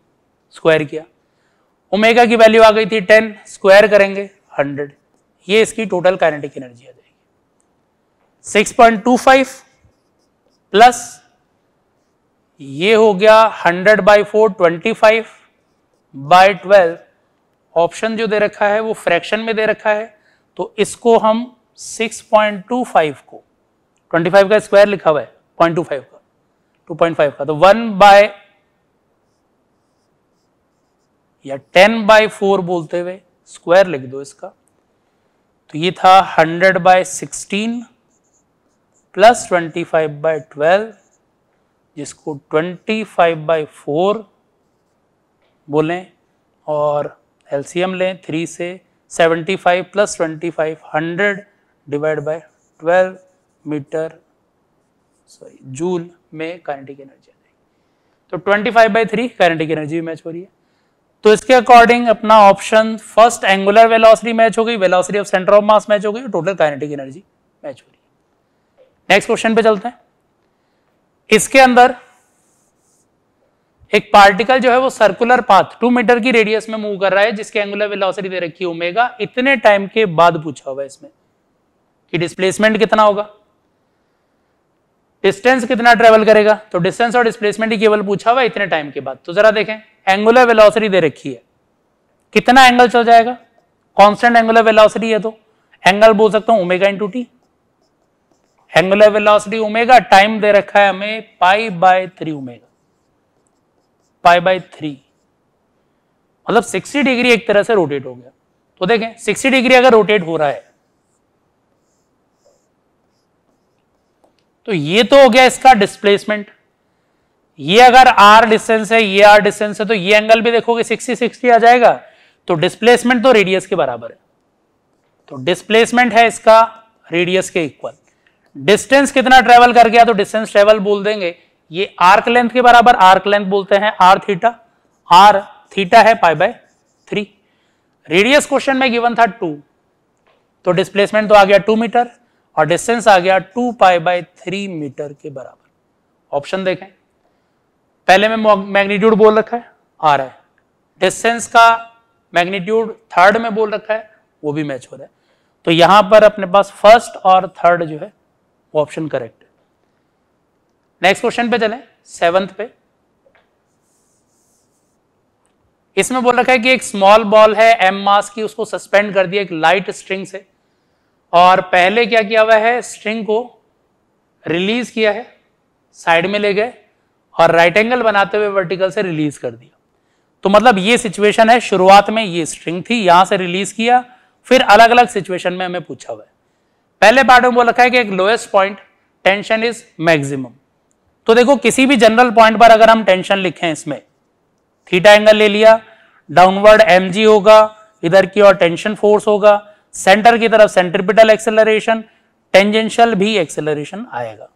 स्क्वायर किया ओमेगा की वैल्यू आ गई थी टेन स्क्वायर करेंगे हंड्रेड ये इसकी टोटल काइनेटिक एनर्जी आ जाएगी six point two five plus ये हो गया hundred by four twenty five by twelve option जो दे रखा है वो फ्रैक्शन में दे रखा है तो इसको हम सिक्स पॉइंट टू फाइव को ट्वेंटी फाइव का स्क्वायर लिखा हुआ है पॉइंट टू फाइव का टू पॉइंट फाइव का तो वन बाय या टेन बाय फोर बोलते हुए स्क्वायर लिख दो इसका तो ये था hundred by sixteen plus twenty five by twelve जिसको ट्वेंटी फाइव बाय फोर बोलें और एलसीएम लें थ्री से seventy five plus twenty five hundred divide by twelve metre sorry joule में काइनेटिक एनर्जी आ जाएगी तो twenty five by three kinetic energy भी मैच हो रही है तो इसके अकॉर्डिंग अपना option first angular velocity match हो गई velocity of centre of mass match हो गई टोटल काइनेटिक एनर्जी मैच हो गई नेक्स्ट क्वेश्चन पे चलते हैं इसके अंदर एक पार्टिकल जो है वो सर्कुलर पाथ टू मीटर की रेडियस में मूव कर रहा है जिसके एंगुलर वेलोसिटी दे रखी ओमेगा इतने टाइम के बाद पूछा हुआ है इसमें कि डिस्प्लेसमेंट कितना होगा डिस्टेंस कितना ट्रेवल करेगा तो डिस्टेंस और डिस्प्लेसमेंट ही केवल पूछा हुआ इतने टाइम के बाद तो जरा देखें एंगुलर वेलोसिटी दे रखी है कितना एंगल चल जाएगा कांस्टेंट एंगुलर वेलोसिटी है तो एंगल बोल सकता हूं omega into T angular velocity omega time दे रखा है हमें pi by three omega pi by three मतलब सिक्सटी डिग्री एक तरह से रोटेट हो गया तो देखें सिक्सटी डिग्री अगर रोटेट हो रहा है तो ये तो हो गया इसका डिस्प्लेसमेंट ये अगर आर डिस्टेंस है ये आर डिस्टेंस है तो ये एंगल भी देखोगे सिक्सटी सिक्सटी आ जाएगा तो डिस्प्लेसमेंट तो रेडियस के बराबर है तो डिस्प्लेसमेंट है इसका रेडियस के इक्वल डिस्टेंस कितना ट्रेवल कर गया तो डिस्टेंस ट्रेवल बोल देंगे ये आर्क लेंथ के बराबर आर्क लेंथ बोलते हैं आर थीटा आर थीटा है pi by three radius question में गिवन था टू तो डिस्प्लेसमेंट तो आ गया टू मीटर और डिस्टेंस आ गया two pi by three metre के बराबर ऑप्शन देखें पहले में मैग्नीट्यूड बोल रखा है आ रहा है डिस्टेंस का मैग्नीट्यूड थर्ड में बोल रखा है वो भी मैच हो रहा है तो यहां पर अपने पास फर्स्ट और थर्ड जो है ऑप्शन करेक्ट नेक्स्ट क्वेश्चन पे चले सेवंथ पे इसमें बोल रखा है कि एक स्मॉल बॉल है एम मास की उसको सस्पेंड कर दिया एक लाइट स्ट्रिंग से और पहले क्या किया हुआ है स्ट्रिंग को रिलीज किया है साइड में ले गए और राइट एंगल बनाते हुए वर्टिकल से रिलीज कर दिया तो मतलब ये सिचुएशन है शुरुआत में ये स्ट्रिंग थी यहां से रिलीज किया फिर अलग अलग सिचुएशन में हमें पूछा हुआ है पहले पार्ट में बोल रखा है कि एक lowest point tension is maximum तो देखो किसी भी जनरल पॉइंट पर अगर हम टेंशन लिखें इसमें थीटा एंगल ले लिया डाउनवर्ड एम होगा इधर की और टेंशन फोर्स होगा सेंटर की तरफ सेंट्रिपिटल एक्सेलरेशन टेंजेंशियल भी एक्सेलरेशन आएगा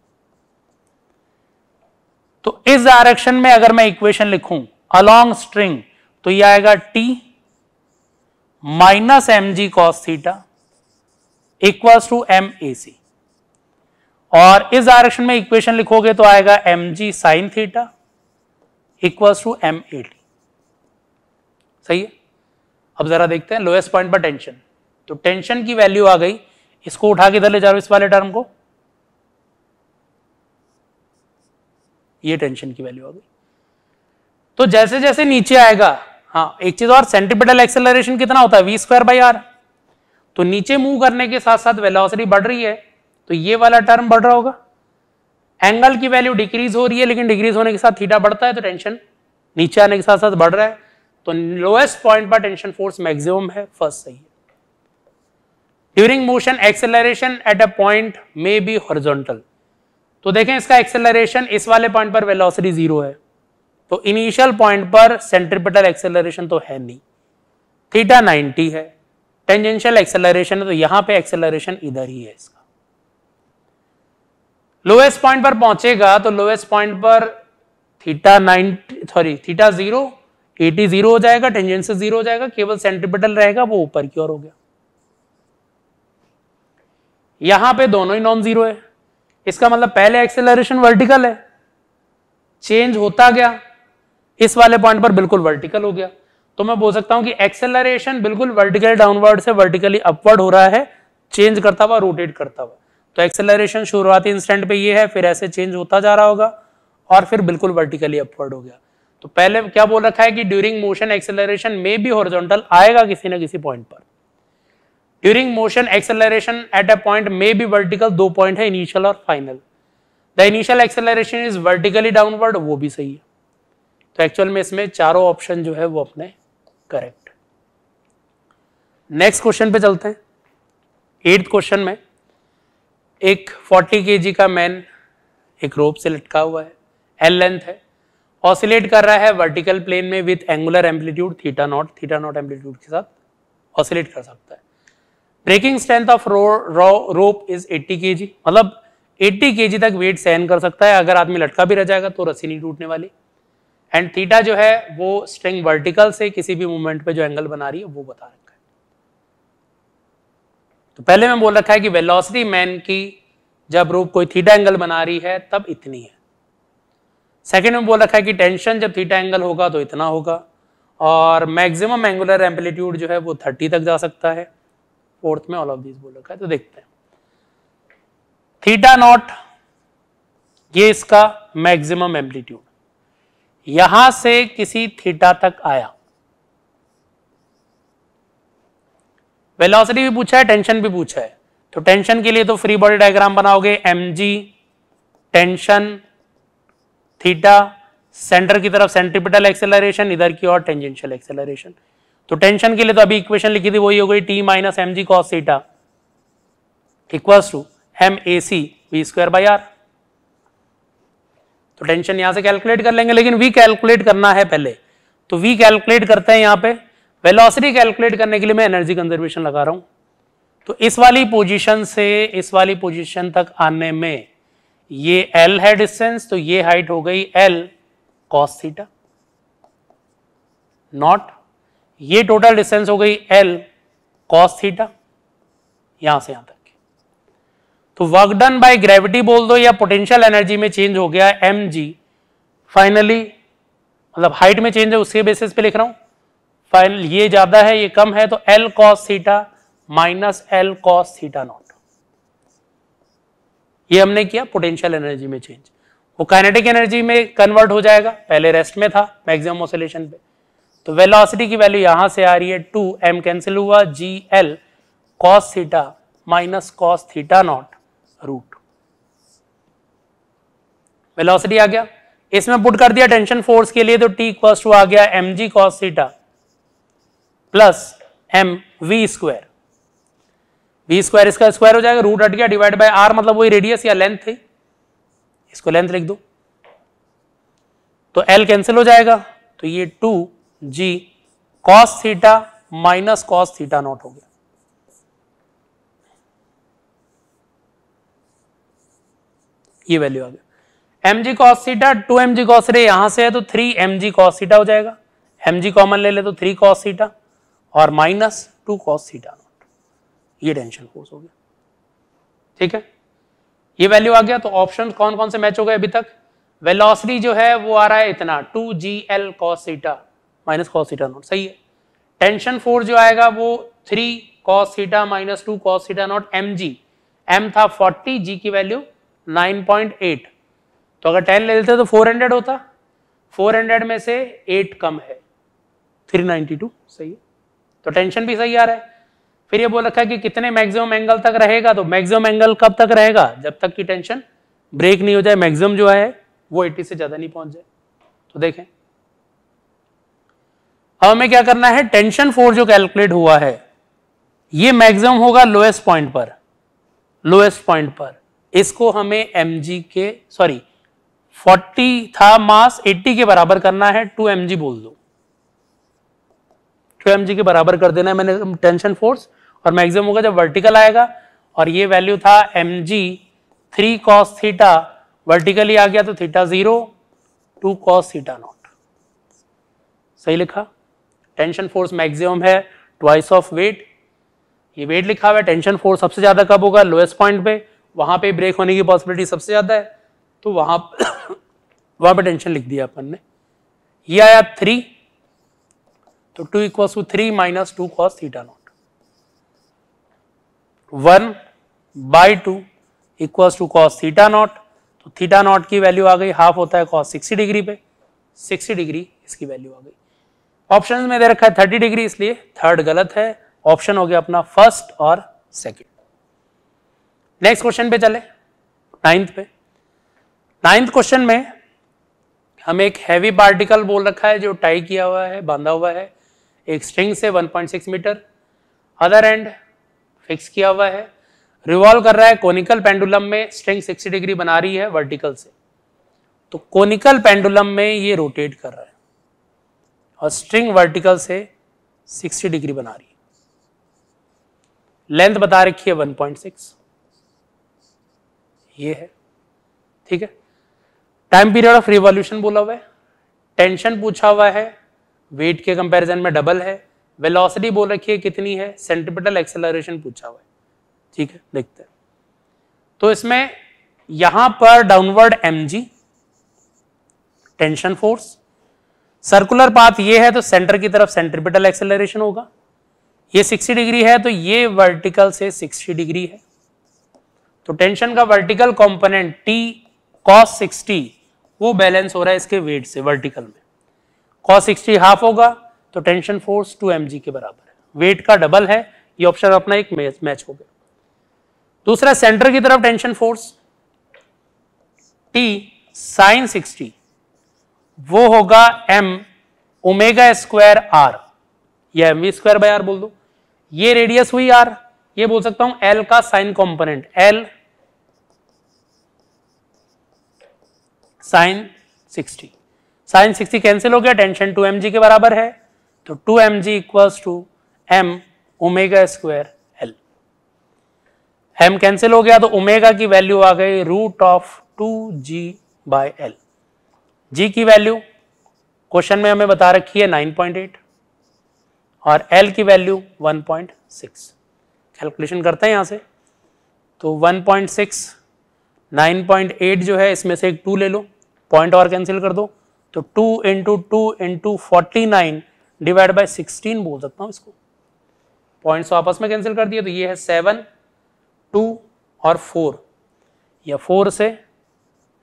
तो इस डायरेक्शन में अगर मैं इक्वेशन लिखूं अलोंग स्ट्रिंग तो ये आएगा T minus M ji cos theta equals to M A C और इस डायरेक्शन में इक्वेशन लिखोगे तो आएगा M G sine theta equals to M A T सही है अब जरा देखते हैं लोएस्ट पॉइंट पर टेंशन तो टेंशन की वैल्यू आ गई इसको उठा के इधर ले जाओ इस वाले टर्म को ये टेंशन की वैल्यू आ गई तो जैसे जैसे नीचे आएगा हाँ एक चीज और सेंट्रीपिटल एक्सेलरेशन कितना होता है वी स्क्वायर बाई आर तो नीचे मूव करने के साथ साथ वेलोसिटी बढ़ रही है तो ये वाला टर्म बढ़ रहा होगा एंगल की वैल्यू डिक्रीज हो रही है लेकिन डिक्रीज होने के साथ थीटा बढ़ता है तो टेंशन नीचे आने के साथ साथ बढ़ रहा है तो लोएस्ट पॉइंट पर टेंशन फोर्स मैक्सिमम है फर्स्ट सही है during motion acceleration at a point may be horizontal तो देखें इसका एक्सेलरेशन इस वाले पॉइंट पर वेलोसिटी जीरो है तो इनिशियल पॉइंट पर सेंट्रिपिटल एक्सेलरेशन तो है नहीं थीटा 90 है टेंजेंशियल एक्सेलरेशन है तो यहां पे एक्सेलरेशन इधर ही है इसका लोएस्ट पॉइंट पर पहुंचेगा तो लोएस्ट पॉइंट पर theta 90 sorry theta zero at zero हो जाएगा टेंजेंशियल जीरो हो जाएगा केवल सेंट्रिपिटल रहेगा वो ऊपर की ओर हो गया यहां पर दोनों ही नॉन जीरो है इसका मतलब पहले एक्सेलरेशन वर्टिकल है चेंज होता गया इस वाले पॉइंट पर बिल्कुल वर्टिकल हो गया तो मैं बोल सकता हूं कि एक्सेलरेशन बिल्कुल वर्टिकल डाउनवर्ड से वर्टिकली अपवर्ड हो रहा है चेंज करता हुआ रोटेट करता हुआ तो एक्सेलरेशन शुरुआती इंस्टेंट पे ये है फिर ऐसे चेंज होता जा रहा होगा और फिर बिल्कुल वर्टिकली अपवर्ड हो गया तो पहले क्या बोल रखा है कि ड्यूरिंग मोशन एक्सेलरेशन में भी हॉरिजॉन्टल आएगा किसी ना किसी पॉइंट पर during motion acceleration at a point may be vertical दो पॉइंट है इनिशियल और final the initial acceleration is vertically downward वो भी सही है तो एक्चुअल में इसमें चारों ऑप्शन जो है वो अपने करेक्ट नेक्स्ट क्वेश्चन पे चलते हैं एट्थ क्वेश्चन में एक 40 के का मैन एक रोप से लटका हुआ है एल लेंथ है ऑसिलेट कर रहा है वर्टिकल प्लेन में with angular amplitude theta nought theta nought amplitude के साथ ऑसिलेट कर सकता है breaking strength of rope is 80 के मतलब 80 के तक वेट सहन कर सकता है अगर आदमी लटका भी रह जाएगा तो रस्सी नहीं टूटने वाली एंड थीटा जो है वो स्ट्रिंग वर्टिकल से किसी भी मूवमेंट पे जो एंगल बना रही है वो बता रखा है तो पहले मैं बोल रखा है कि वेलोसिटी मैन की जब रूप कोई थीटा एंगल बना रही है तब इतनी है सेकेंड में बोल रखा है कि टेंशन जब थीटा एंगल होगा तो इतना होगा और मैक्सिमम एंगुलर एम्पलीट्यूड जो है वो थर्टी तक जा सकता है फोर्थ में ऑल ऑफ दीज बोल रखा है तो देखते हैं थीटा नॉट ये इसका मैक्सिमम एम्पलीट्यूड यहां से किसी थीटा तक आया वेलोसिटी भी पूछा है टेंशन भी पूछा है तो टेंशन के लिए तो फ्री बॉडी डायग्राम बनाओगे M G tension theta centre की तरफ सेंट्रिपिटल एक्सेलरेशन इधर की ओर टेंजेंशियल एक्सेलरेशन तो टेंशन के लिए तो अभी इक्वेशन लिखी थी वही हो गई T minus M ji cos theta equals to M A C V square by R तो टेंशन यहां से कैलकुलेट कर लेंगे लेकिन वी कैलकुलेट करना है पहले तो वी कैलकुलेट करते हैं यहां पे वेलोसिटी कैलकुलेट करने के लिए मैं एनर्जी कंजर्वेशन लगा रहा हूं तो इस वाली पोजीशन से इस वाली पोजीशन तक आने में ये एल है डिस्टेंस तो ये हाइट हो गई एल कॉस थीटा नॉट ये टोटल डिस्टेंस हो गई एल कॉस थीटा यहां से यहां तक तो वर्क डन बाय ग्रेविटी बोल दो या पोटेंशियल एनर्जी में चेंज हो गया एम जी फाइनली मतलब हाइट में चेंज है उसके बेसिस पे लिख रहा हूं फाइनल ये ज्यादा है ये कम है तो L cos theta minus L cos theta not ये हमने किया पोटेंशियल एनर्जी में चेंज वो काइनेटिक एनर्जी में कन्वर्ट हो जाएगा पहले रेस्ट में था मैक्सिमम ऑसिलेशन पे तो वेलोसिटी की वैल्यू यहां से आ रही है टू एम कैंसिल हुआ G L cos theta minus cos theta nought root velocity आ गया इसमें पुट कर दिया टेंशन फोर्स के लिए तो टी कॉस टू आ गया M G cos theta plus M we square V square इसका स्क्वायर हो जाएगा रूट हट गया डिवाइड बाय आर मतलब वही रेडियस या लेंथ थी इसको लेंथ लिख दो तो एल कैंसिल हो जाएगा तो ये two g cos theta minus cos theta naught हो गया ये वैल्यू आ गया M G cos theta two M G cos रे यहां से है तो थ्री एम जी कॉस थीटा हो जाएगा एम जी कॉमन ले ले तो थ्री कॉस थीटा और minus two cos theta not ये टेंशन फोर्स हो गया ठीक है ये वैल्यू आ गया तो ऑप्शन कौन कौन से मैच हो गए अभी तक वेलोसिटी जो है वो आ रहा है इतना two g L cos theta minus cos theta naught सही है टेंशन फोर्स जो आएगा वो three cos theta minus two cos theta naught m g m था फोर्टी जी की वैल्यू नाइन पॉइंट एट तो अगर टेन ले लेते तो फोर हंड्रेड होता फोर हंड्रेड में से एट कम है थ्री नाइनटी टू सही है तो टेंशन भी सही आ रहा है फिर ये बोल रखा है कि कितने मैक्सिमम एंगल तक रहेगा तो मैक्सिमम एंगल कब तक रहेगा जब तक कि टेंशन ब्रेक नहीं हो जाए मैक्सिमम जो है वो 80 से ज़्यादा नहीं पहुंच जाए तो देखें अब हाँ, हमें क्या करना है टेंशन फोर्स जो कैलकुलेट हुआ है ये मैक्सिमम होगा लोएस्ट पॉइंट पर लोएस्ट पॉइंट पर इसको हमें एम के सॉरी 40 था मास 80 के बराबर करना है 2 एम बोल दो 2 एम के बराबर कर देना है मैंने टेंशन फोर्स और मैक्सिमम होगा जब वर्टिकल आएगा और ये वैल्यू था m g three cos theta vertically आ गया तो theta zero two cos theta naught सही लिखा टेंशन फोर्स मैक्सिमम है ट्वाइस ऑफ वेट ये वेट लिखा हुआ है टेंशन फोर्स सबसे ज़्यादा कब होगा लोएस्ट पॉइंट पे वहाँ पे ब्रेक होने की पॉसिबिलिटी सबसे ज़्यादा है तो वहाँ [coughs] वहाँ पे टेंशन लिख दिया अपन ने ये आया थ्री तो two equals to three minus two cos theta naught one by two equals to cos theta naught तो थीटा नॉट की वैल्यू आ गई हाफ होता है कॉस सिक्सटी डिग्री पे सिक्सटी डिग्री इसकी वैल्यू आ गई ऑप्शन में दे रखा है थर्टी डिग्री इसलिए थर्ड गलत है ऑप्शन हो गया अपना फर्स्ट और सेकेंड नेक्स्ट क्वेश्चन पे चले नाइन्थ पे नाइन्थ क्वेश्चन में हमें एक हैवी पार्टिकल बोल रखा है जो टाई किया हुआ है बांधा हुआ है एक स्ट्रिंग से 1.6 मीटर अदर एंड फिक्स किया हुआ है रिवॉल्व कर रहा है कोनिकल पेंडुलम में स्ट्रिंग 60 डिग्री बना रही है वर्टिकल से तो कोनिकल पेंडुलम में ये रोटेट कर रहा है और स्ट्रिंग वर्टिकल से 60 डिग्री बना रही है लेंथ बता रखी है 1.6 ये है ठीक है टाइम पीरियड ऑफ रिवॉल्यूशन बोला हुआ है टेंशन पूछा हुआ है वेट के कंपैरिजन में डबल है वेलोसिटी बोल रखी है कितनी है सेंट्रिपिटल एक्सेलरेशन पूछा हुआ है ठीक है देखते हैं तो इसमें यहां पर downward m tension force circular path ये है तो सेंटर की तरफ सेंट्रिपिटल एक्सेलरेशन होगा ये 60 डिग्री है तो ये वर्टिकल से 60 डिग्री है तो टेंशन का वर्टिकल कंपोनेंट टी कॉस 60 वो बैलेंस हो रहा है इसके वेट से वर्टिकल में कॉस 60 हाफ होगा तो टेंशन फोर्स 2 एम के बराबर है वेट का डबल है ये ऑप्शन अपना एक मैच हो गया दूसरा सेंटर की तरफ tension force t sine sixty वो होगा एम ओमेगा स्क्वायर आर ये m we square by r बोल दो ये रेडियस हुई आर ये बोल सकता हूं एल का sine component l sine 60 sine 60 cancel हो गया टेंशन 2 mg के बराबर है तो 2 mg g equals to M omega square l m cancel हो गया तो ओमेगा की वैल्यू आ गई root of two g by l g की वैल्यू क्वेश्चन में हमें बता रखी है 9.8 और एल की वैल्यू 1.6 कैलकुलेशन करते हैं यहाँ से तो 1.6 9.8 जो है इसमें से एक टू ले लो पॉइंट और कैंसिल कर दो तो 2 into two into forty nine divide by sixteen बोल सकता हूँ इसको पॉइंट्स आपस में कैंसिल कर दिए तो ये है सेवन टू और फोर या फोर से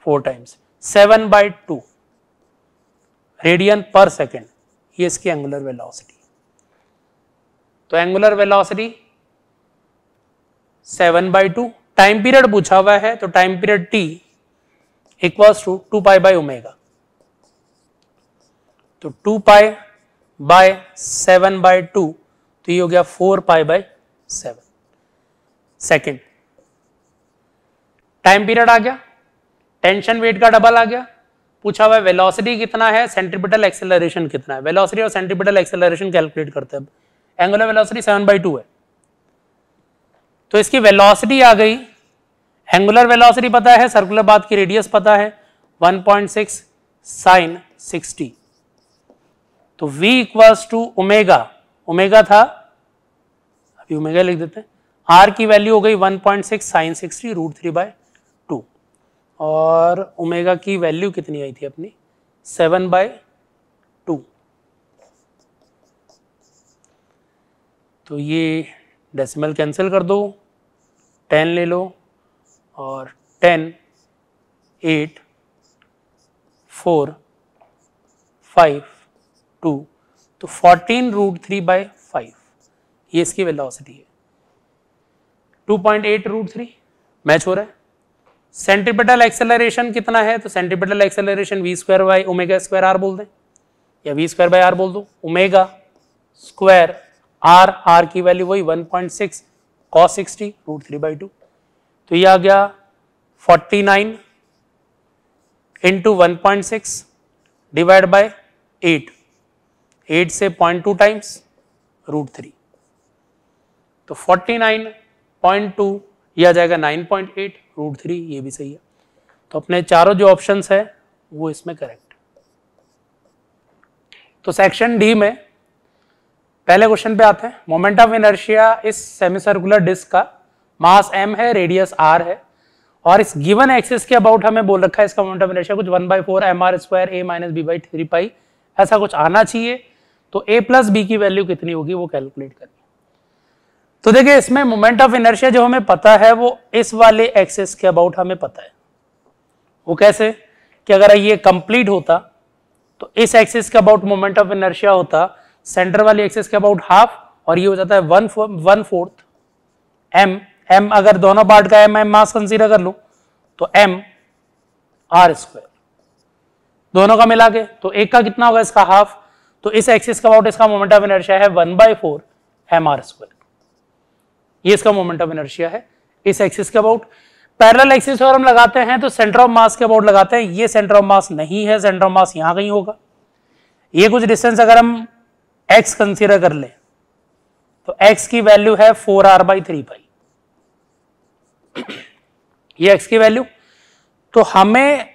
four times seven by two radian पर सेकेंड ये इसकी एंगुलर वेलोसिटी तो angular velocity seven by two time period पूछा हुआ है तो time period t equals to two pi by omega तो two pi by seven by two तो ये हो गया four pi by seven second time period आ गया टेंशन वेट का डबल आ गया पूछा हुआ है वेलोसिटी कितना है सेंट्रीपिटल एक्सेलरेशन कितना है वेलोसिटी और सेंट्रीपिटल एक्सेलरेशन कैलकुलेट करते हैं angular velocity seven by two है तो इसकी वेलोसिटी आ गई एंगुलर वेलोसिटी पता है सर्कुलर बात की रेडियस पता है 1.6 पॉइंट सिक्स साइन सिक्सटी तो v equals to omega omega था अभी ओमेगा लिख देते हैं r की वैल्यू हो गई 1.6 point six sine sixty root three by और ओमेगा की वैल्यू कितनी आई थी अपनी सेवन बाय टू तो ये डेसिमल कैंसिल कर दो टेन ले लो और ten eight four five two तो fourteen root three by five ये इसकी वेलोसिटी है two point eight root three match हो रहा है सेंट्रीपेटल एक्सेलरेशन कितना है तो centripetal acceleration v square by omega square are बोल दें या वी स्क्वायर बाई आर बोल दो ओमेगा स्क्वायर आर आर की वैल्यू वही 1.6 point six cos sixty root three by two तो ये आ गया 49 nine into one point six divide by eight eight से point two times root three तो 49.2 नाइन पॉइंट टू यह आ जाएगा 9.8 रूट थ्री ये भी सही है तो अपने चारों जो ऑप्शन है वो इसमें करेक्ट तो सेक्शन डी में पहले क्वेश्चन पे आते हैं मोमेंट ऑफ इनर्शिया इस सेमी सर्कुलर डिस्क का मास एम है रेडियस आर है और इस गिवन एक्सिस के अबाउट हमें बोल रखा है इसका मोमेंट ऑफ इनर्शिया कुछ one by four m are square a minus b by three pi ऐसा कुछ आना चाहिए तो ए प्लस बी की वैल्यू कितनी होगी वो कैलकुलेट करें तो देखिए इसमें मोमेंट ऑफ इनर्शिया जो हमें पता है वो इस वाले एक्सेस के अबाउट हमें पता है वो कैसे कि अगर ये कंप्लीट होता तो इस एक्सेस के अबाउट मोमेंट ऑफ इनर्शिया होता सेंटर वाली एक्सेस के अबाउट हाफ और ये हो जाता है वन फोर्थ एम एम अगर दोनों पार्ट का एम एम मास कंसीडर कर लू तो एम आर स्क्वायर दोनों का मिला के तो एक का कितना होगा इसका हाफ तो इस एक्सिस का अबाउट इसका मोमेंट ऑफ इनर्शिया है one by four m are square ये इसका मोमेंट ऑफ इनर्शिया है इस एक्सिस के अबाउट पैरल एक्सिस अगर हम लगाते हैं तो सेंटर ऑफ मास के अबाउट लगाते हैं ये सेंटर ऑफ मास नहीं है सेंटर ऑफ मास यहां कहीं होगा ये कुछ डिस्टेंस अगर हम एक्स कंसिडर कर लें तो एक्स की वैल्यू है four are by three pi ये एक्स की वैल्यू तो हमें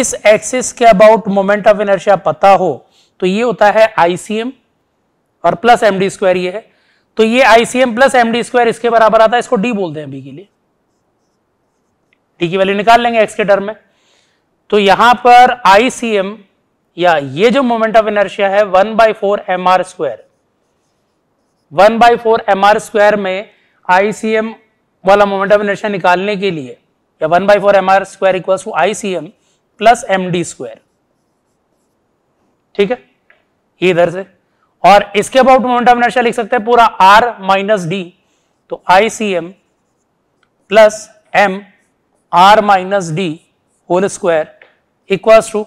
इस एक्सिस के अबाउट मोमेंट ऑफ इनर्शिया पता हो तो ये होता है आईसीएम और प्लस एम डी स्क्वायर ये है तो ये ICM plus M d square इसके बराबर आता है इसको डी बोलते हैं अभी के लिए डी की वैल्यू निकाल लेंगे एक्स के टर्म में तो यहां पर आईसीएम या ये जो मोमेंट ऑफ इनर्शिया है one by four m are square one by four m are square में आईसीएम वाला मोमेंट ऑफ इनर्शिया निकालने के लिए या one by four m are square equal to ICM plus M d square ठीक है इधर से और इसके अबाउट मोमेंट ऑफ इनर्शिया लिख सकते हैं पूरा आर माइनस डी तो I C M plus M r minus d whole square equals to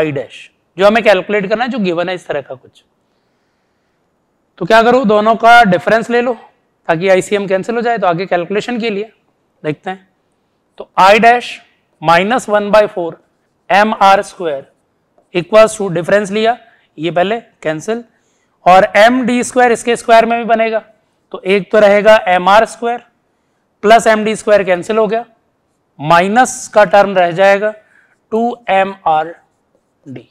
I dash जो हमें कैलकुलेट करना है जो गिवन है इस तरह का कुछ तो क्या करूं दोनों का डिफरेंस ले लो ताकि आईसीएम कैंसिल हो जाए तो आगे कैलकुलेशन के लिए देखते हैं तो I dash minus one by four m are square equals to difference लिया ये पहले कैंसिल और एम डी स्क्वायर इसके स्क्वायर में भी बनेगा तो एक तो रहेगा m are square plus M d square cancel हो गया माइनस का टर्म रह जाएगा टू एम आर डी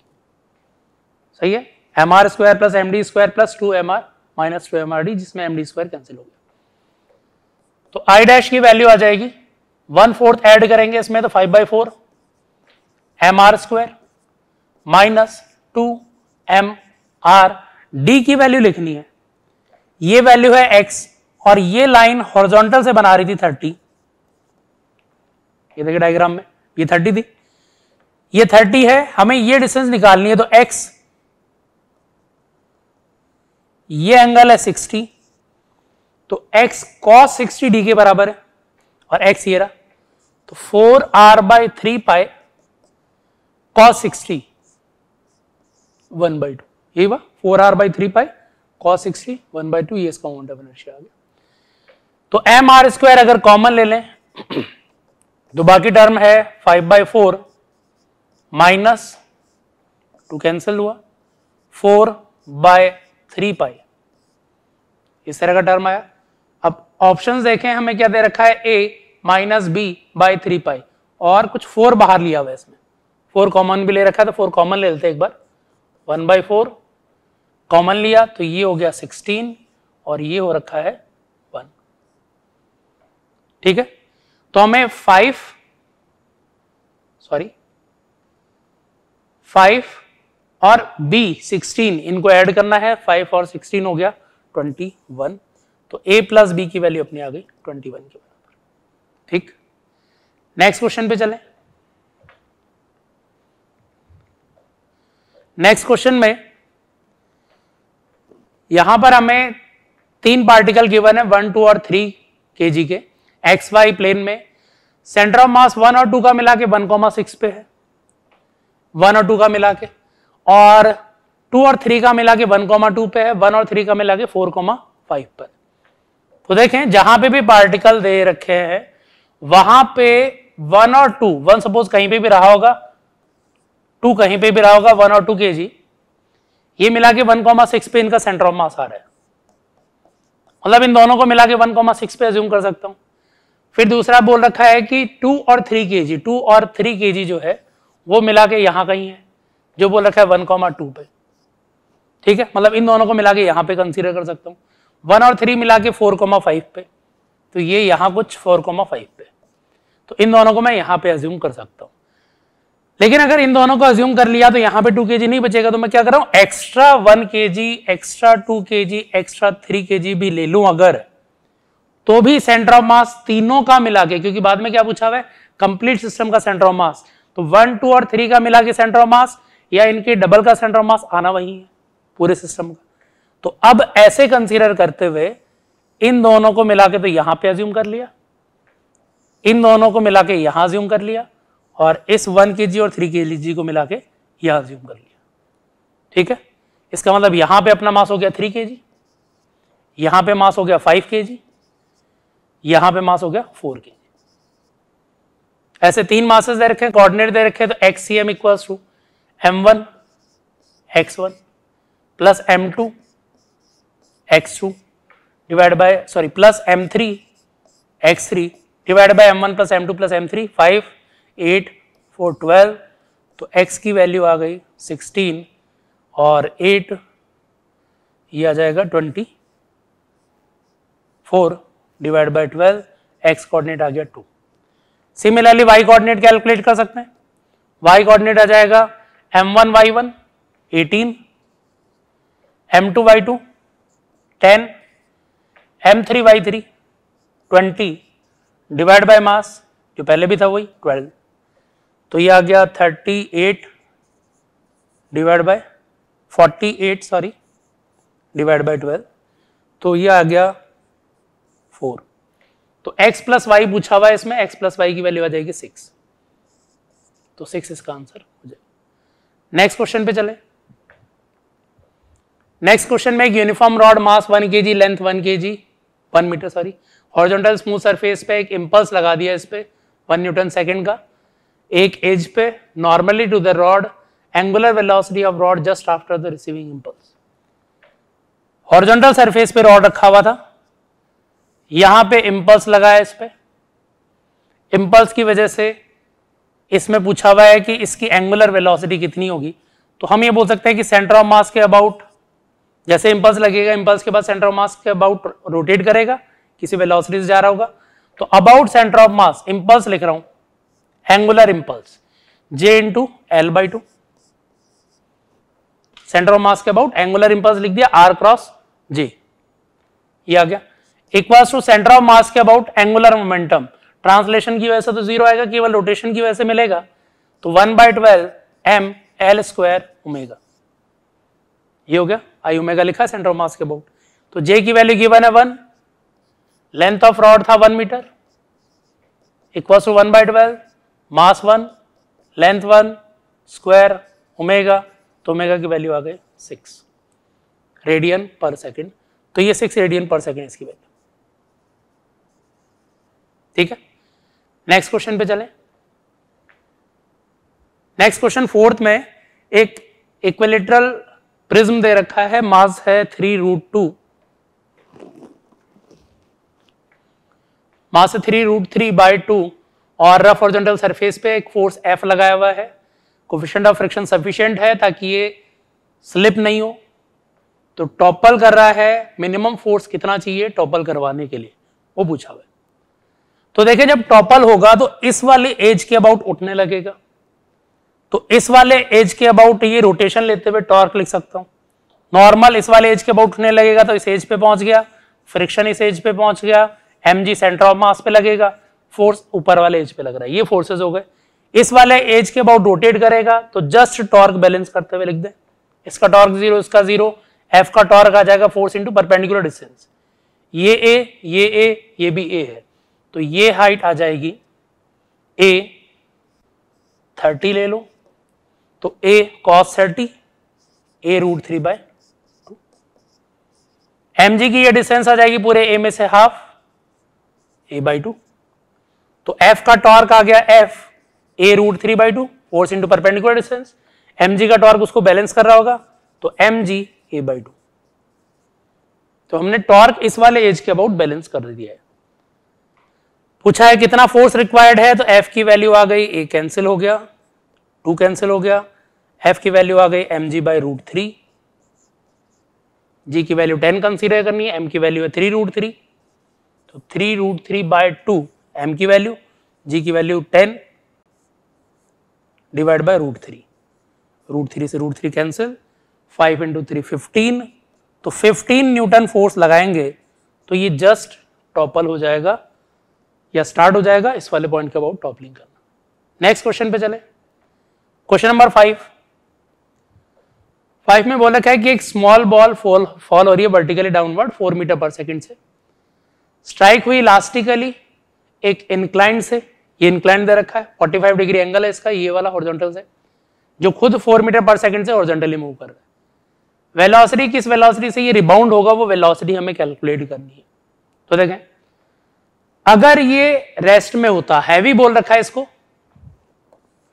सही है m are square plus M d square plus two M r minus two M r d जिसमें एम डी स्क्वायर कैंसिल हो गया तो आई डैश की वैल्यू आ जाएगी वन फोर्थ एड करेंगे इसमें तो five by four m are square minus two M r d की वैल्यू लिखनी है ये वैल्यू है एक्स और ये लाइन हॉरिजॉन्टल से बना रही थी थर्टी ये देखिए डायग्राम में ये थर्टी थी ये थर्टी है हमें ये डिस्टेंस निकालनी है तो एक्स ये एंगल है सिक्सटी तो एक्स कॉस सिक्सटी डी के बराबर है और एक्स ये रहा तो four are by three pi cos sixty one by two यही बात four are by three pi cos sixty one by two ये इसका मोमेंट ऑफ इनर्शिया आ गया तो एम आर स्क्वायर अगर कॉमन ले लें तो बाकी टर्म है five by four minus two cancel हुआ फोर बाय थ्री पाई इस तरह का टर्म आया अब ऑप्शन देखें हमें क्या दे रखा है a minus b by three pi और कुछ फोर बाहर लिया हुआ है इसमें फोर कॉमन भी ले रखा है तो फोर कॉमन ले लेते एक बार वन बाई फोर कॉमन लिया तो ये हो गया सिक्सटीन और ये हो रखा है वन ठीक है तो हमें फाइव सॉरी फाइव और बी सिक्सटीन इनको ऐड करना है फाइव और सिक्सटीन हो गया ट्वेंटी वन तो ए प्लस बी की वैल्यू अपनी आ गई ट्वेंटी वन के बराबर ठीक नेक्स्ट क्वेश्चन पे चले नेक्स्ट क्वेश्चन में यहां पर हमें तीन पार्टिकल गिवन है वन टू और थ्री के जी के एक्स वाई प्लेन में सेंटर ऑफ मास वन और टू का मिला के वन कॉमा सिक्स पे है वन और टू का मिला के और टू और थ्री का मिला के वन कॉमा टू पे है वन और थ्री का मिला के फोर कॉमा फाइव पर तो देखें जहां पे भी पार्टिकल दे रखे हैं वहां पे वन और टू वन सपोज कहीं पे भी रहा होगा टू कहीं पे भी रहा होगा वन और टू के जी ये मिला के वन कॉमा सिक्स पे इनका सेंटर ऑफ मास आ रहा है मतलब इन दोनों को मिला के वन कॉमा सिक्स पे एज्यूम कर सकता हूँ फिर दूसरा बोल रखा है कि टू और थ्री के जी टू और थ्री के जी जो है वो मिला के यहाँ कहीं है जो बोल रखा है वन कॉमा टू पे ठीक है मतलब इन दोनों को मिला के यहाँ पे कंसिडर कर सकता हूँ वन और थ्री मिला के फोर कॉमा फाइव पे तो ये यहाँ कुछ फोर कॉमा फाइव पे तो इन दोनों को मैं यहाँ पे एज्यूम कर सकता हूँ लेकिन अगर इन दोनों को अज्यूम कर लिया तो यहां पे टू के नहीं बचेगा तो मैं क्या कर रहा हूं एक्स्ट्रा वन के एक्स्ट्रा टू के एक्स्ट्रा थ्री के भी ले लू अगर तो भी सेंटर ऑफ मास तीनों का मिला के क्योंकि बाद में क्या पूछा हुआ है कंप्लीट सिस्टम का सेंटर ऑफ मास तो वन टू और थ्री का मिला के सेंटर ऑफ मास या इनके डबल का सेंटर ऑफ मास आना वही है पूरे सिस्टम का तो अब ऐसे कंसिडर करते हुए इन दोनों को मिला के तो यहां पर अज्यूम कर लिया इन दोनों को मिला के यहां अज्यूम कर लिया और इस वन के जी और थ्री के जी को मिला के यह अज्यूम कर लिया ठीक है इसका मतलब यहां पे अपना मास हो गया थ्री के जी यहां पे मास हो गया फाइव के जी यहां पे मास हो गया फोर के जी ऐसे तीन मासेस दे रखे कोऑर्डिनेट दे रखे तो x c m equal to m one x one plus M two x two divide by sorry plus m three x three divide by M one plus M two plus m three five eight four twelve तो x की value आ गई sixteen और eight ये आ जाएगा twenty four divide by twelve x coordinate आ गया two similarly y coordinate calculate कर सकते हैं y कॉर्डिनेट आ जाएगा m1 one y one eighteen m two y two ten m three y three twenty divide by mass जो पहले भी था वही ट्वेल्व तो ये आ गया 38 eight divide by eight sorry divide by 12 तो ये आ गया 4 तो x प्लस वाई पूछा हुआ है इसमें x प्लस वाई की वैल्यू आ जाएगी 6 तो 6 इसका आंसर हो जाएगा नेक्स्ट क्वेश्चन पे चले नेक्स्ट क्वेश्चन में एक यूनिफॉर्म रॉड मास 1 के जी length 1 k g one metre sorry horizontal smooth surface पे एक इंपल्स लगा दिया इस पे वन न्यूटन सेकंड का एक एज पे normally to the rod angular velocity of rod just after the receiving impulse horizontal surface पे रॉड रखा हुआ था यहां पे इंपल्स लगा है इस पे इंपल्स की वजह से इसमें पूछा हुआ है कि इसकी एंगुलर वेलोसिटी कितनी होगी तो हम ये बोल सकते हैं कि सेंटर ऑफ मास के अबाउट जैसे इंपल्स लगेगा इंपल्स के बाद सेंटर ऑफ मास के अबाउट रोटेट करेगा किसी वेलोसिटी से जा रहा होगा तो about centre of mass impulse लिख रहा हूं angular impulse j into l by two centre of mass के अबाउट एंगुलर इंपल्स लिख दिया आर क्रॉस जे ये आ गया equals to centre of mass के अबाउट एंगुलर मोमेंटम ट्रांसलेशन की वजह से तो जीरो आएगा केवल रोटेशन की वजह से मिलेगा तो one by twelve M L square omega ये हो गया आई ओमेगा लिखा सेंटर ऑफ मास के अबाउट तो जे की वैल्यू गिवन है वन लेंथ ऑफ रॉड था one metre equals to one by twelve mass one length one square omega तो ओमेगा की वैल्यू आ गई सिक्स रेडियन पर सेकंड तो ये सिक्स रेडियन पर सेकंड इसकी वैल्यू ठीक है नेक्स्ट क्वेश्चन पे चलें नेक्स्ट क्वेश्चन फोर्थ में एक इक्वेलिट्रल प्रिज्म दे रखा है मास है three root two mass three root three by two और रफ जनरल सरफेस पे एक फोर्स एफ लगाया हुआ है कोफिशेंट ऑफ फ्रिक्शन सफिशियंट है ताकि ये स्लिप नहीं हो तो टॉपल कर रहा है मिनिमम फोर्स कितना चाहिए टॉपल करवाने के लिए वो पूछा हुआ तो देखिए जब टॉपल होगा तो इस वाले एज के अबाउट उठने लगेगा तो इस वाले एज के अबाउट ये रोटेशन लेते हुए टॉर्क लिख सकता हूं नॉर्मल इस वाले एज के अबाउट उठने लगेगा तो इस एज पे पहुंच गया फ्रिक्शन इस एज पे पहुंच गया M G centre of mass पे लगेगा फोर्स ऊपर वाले एज पे लग रहा है ये फोर्सेज हो गए इस वाले एज के अबाउट रोटेट करेगा तो जस्ट टॉर्क बैलेंस करते हुए लिख दे इसका टॉर्क जीरो इसका जीरो एफ का टॉर्क आ जाएगा फोर्स इंटू परपेंडिकुलर डिस्टेंस ये ए ये ए ये भी ए है तो ये हाइट आ जाएगी ए थर्टी ले लो तो A cos thirty A root three by M G की ये डिस्टेंस आ जाएगी पूरे ए में से हाफ ए बाई टू तो एफ का टॉर्क आ गया F A root three by two force into perpendicular distance M G का टॉर्क उसको बैलेंस कर रहा होगा तो M G A by two तो हमने टॉर्क इस वाले एज के अबाउट बैलेंस कर दिया है पूछा है कितना फोर्स रिक्वायर्ड है तो एफ की वैल्यू आ गई ए कैंसिल हो गया टू कैंसिल हो गया एफ की वैल्यू आ गई M G by root three G की वैल्यू टेन कंसिडर करनी है एम की वैल्यू है थ्री रूट थ्री तो three root three by two M की वैल्यू जी की value ten divide by root three root three से root three cancel five into three fifteen तो fifteen newton force लगाएंगे तो ये जस्ट टॉपल हो जाएगा या स्टार्ट हो जाएगा इस वाले पॉइंट के अबाउट टॉपलिंग करना नेक्स्ट क्वेश्चन पे चले क्वेश्चन नंबर फाइव फाइव में बोला क्या है कि एक स्मॉल बॉल फॉल फॉल हो रही है vertically downward four metre per second से स्ट्राइक हुई इलास्टिकली एक इंक्लाइंड से ये इंक्लाइंड दे रखा है 45 डिग्री एंगल है इसका ये वाला हॉरिजॉन्टल से जो खुद 4 मीटर पर सेकंड से हॉरिजॉन्टली मूव कर रहा है वेलोसिटी किस वेलोसिटी से ये रिबाउंड होगा वो वेलोसिटी हमें कैलकुलेट करनी है तो देखें अगर ये रेस्ट में होता हैवी बोल रखा है इसको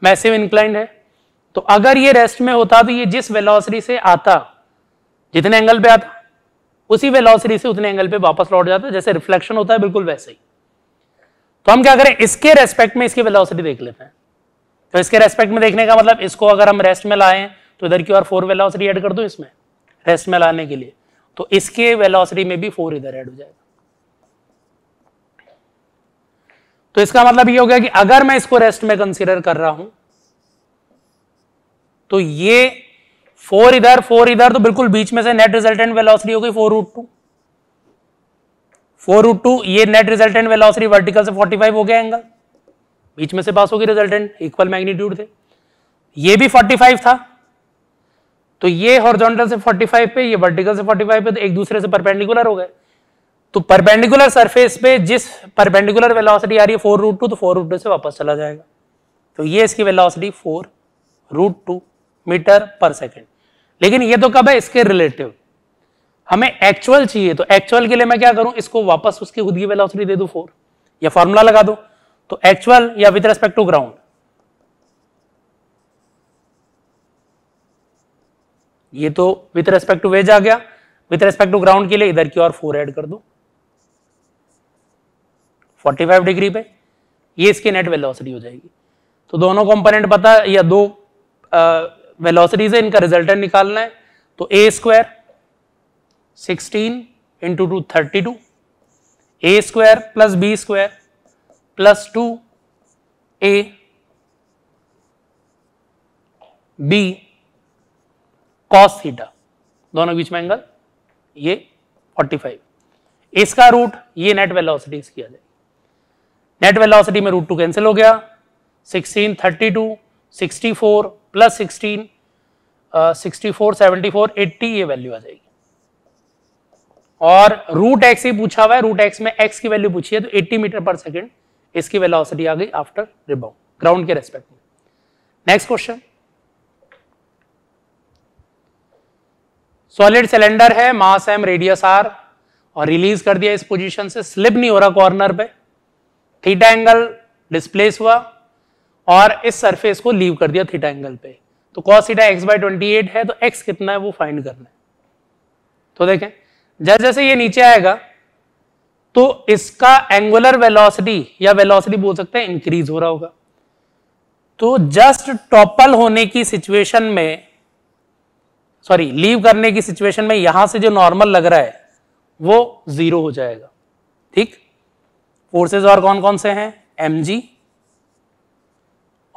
मैसिव इंक्लाइंड है तो अगर ये रेस्ट में होता तो ये जिस वेलोसिटी से आता जितने एंगल पे आता उसी वेलोसिटी से उतने एंगल पे वापस लौट जाता जैसे रिफ्लेक्शन होता है बिल्कुल वैसे ही तो हम क्या करें इसके रेस्पेक्ट में इसकी वेलोसिटी देख लेते हैं तो इसके रेस्पेक्ट में देखने का मतलब इसको अगर हम रेस्ट में लाएं तो इधर की और फोर वेलोसिटी ऐड कर दो इसमें रेस्ट में लाने के लिए तो इसके वेलोसिटी में भी फोर इधर ऐड हो जाएगा तो इसका मतलब ये हो गया कि अगर मैं इसको रेस्ट में कंसिडर कर रहा हूं तो ये फोर इधर फोर इधर तो बिल्कुल बीच में से नेट रिजल्टेंट वेलोसिटी हो गई four root two four root two ये नेट रिजल्टेंट वेलोसिटी वर्टिकल से 45 हो गया एंगल बीच में से पास होगी रिजल्टेंट इक्वल मैग्नीट्यूड थे ये भी 45 था तो ये हॉर्जोंटल से 45 पे ये वर्टिकल से 45 पे तो एक दूसरे से परपेंडिकुलर हो गए तो परपेंडिकुलर सरफेस पे जिस परपेंडिकुलर वेलोसिटी आ रही है फोर रूट टू तो फोर रूट टू से वापस चला जाएगा तो ये इसकी velocity four root two metre per second लेकिन ये तो कब है इसके रिलेटिव हमें एक्चुअल चाहिए तो एक्चुअल के लिए मैं क्या करूं इसको वापस उसकी खुद की वेलोसिटी दे दू फोर या फॉर्मूला लगा दो तो एक्चुअल या विद रेस्पेक्ट टू ग्राउंड ये तो विद रेस्पेक्ट टू वेज आ गया विद रेस्पेक्ट टू ग्राउंड के लिए इधर की ओर फोर ऐड कर दो 45 डिग्री पे ये इसकी नेट वेलोसिटी हो जाएगी तो दोनों कंपोनेंट पता या दो वेलोसिटीज है इनका रिजल्टेंट निकालना है तो A square sixteen into two thirty two A square plus B square plus two A B cos theta दोनों बीच में एंगल ये 45 इसका रूट ये नेट वेलोसिटी किया जाए नेट वेलोसिटी में रूट टू कैंसिल हो गया 16 32 64 plus sixteen sixty four seventy four eighty ये वैल्यू आ जाएगी और रूट एक्स ही पूछा हुआ है रूट एक्स में एक्स की वैल्यू पूछी है तो 80 मीटर पर सेकेंड इसकी वेलोसिटी आ गई आफ्टर रिबाउंड ग्राउंड के रेस्पेक्ट में नेक्स्ट क्वेश्चन सॉलिड सिलेंडर है मास एम रेडियस आर और रिलीज कर दिया इस पोजीशन से स्लिप नहीं हो रहा कॉर्नर पे थीटा एंगल डिस्प्लेस हुआ और इस सरफेस को लीव कर दिया थीटा एंगल पे तो cos theta X by twenty eight है तो एक्स कितना है वो फाइंड करना है तो देखें जैसे जैसे ये नीचे आएगा तो इसका एंगुलर वेलोसिटी या वेलोसिटी बोल सकते हैं इंक्रीज हो रहा होगा तो जस्ट टॉपल होने की सिचुएशन में सॉरी लीव करने की सिचुएशन में यहां से जो नॉर्मल लग रहा है वो जीरो हो जाएगा ठीक फोर्सेस और कौन कौन से हैं एम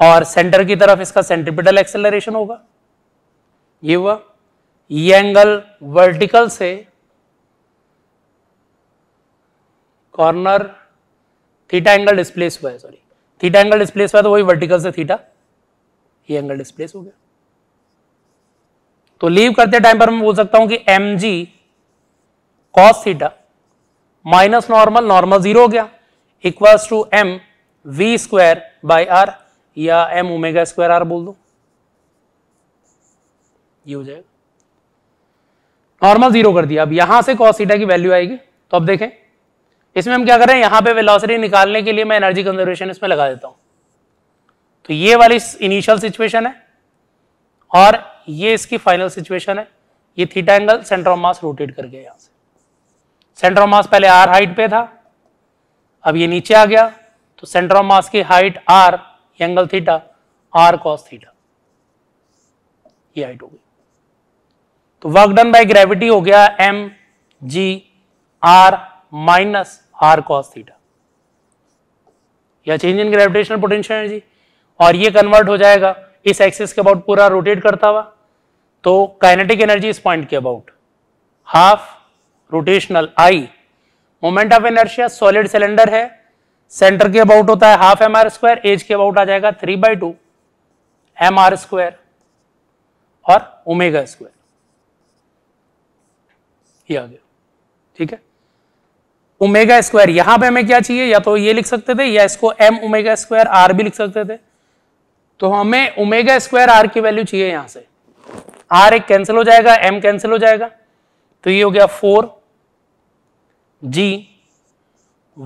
और सेंटर की तरफ इसका सेंट्रिपिटल एक्सेलरेशन होगा ये हुआ ये एंगल वर्टिकल से कॉर्नर थीटा एंगल डिस्प्लेस हुआ है सॉरी थीटा एंगल डिस्प्लेस हुआ तो वही वर्टिकल से थीटा ये एंगल डिस्प्लेस हो गया तो लीव करते टाइम पर मैं बोल सकता हूं कि एम जी cos theta minus normal normal zero हो गया equals to M we square by R या एम ओमेगा स्क्वायर आर बोल दो ये हो जाएगा नॉर्मल जीरो कर दिया अब यहां से कॉस थीटा की वैल्यू आएगी तो अब देखें इसमें हम क्या कर रहे हैं यहां पे वेलोसिटी निकालने के लिए मैं एनर्जी कंजर्वेशन इसमें लगा देता हूं तो ये वाली इनिशियल सिचुएशन है और ये इसकी फाइनल सिचुएशन है ये theta angle centre of mass rotate कर गया यहां से सेंटर ऑफ मास पहले आर हाइट पे था अब ये नीचे आ गया तो सेंटर ऑफ मास की height R angle theta R cos theta ये हाइट हो गई तो वर्क डन बाय ग्रेविटी हो गया M G R minus R cos theta या change in gravitational potential energy और ये कन्वर्ट हो जाएगा इस एक्सिस के अबाउट पूरा रोटेट करता हुआ तो काइनेटिक एनर्जी इस पॉइंट के about half rotational I moment of inertia solid cylinder है सेंटर के अबाउट होता है half M are square edge के अबाउट आ जाएगा three by two M R square और ओमेगा स्क्वायर ये आ गया ठीक है ओमेगा स्क्वायर यहां पे हमें क्या चाहिए या तो ये लिख सकते थे या इसको एम ओमेगा स्क्वायर आर भी लिख सकते थे तो हमें ओमेगा स्क्वायर आर की वैल्यू चाहिए यहां से आर एक कैंसिल हो जाएगा एम कैंसिल हो जाएगा तो ये हो गया four G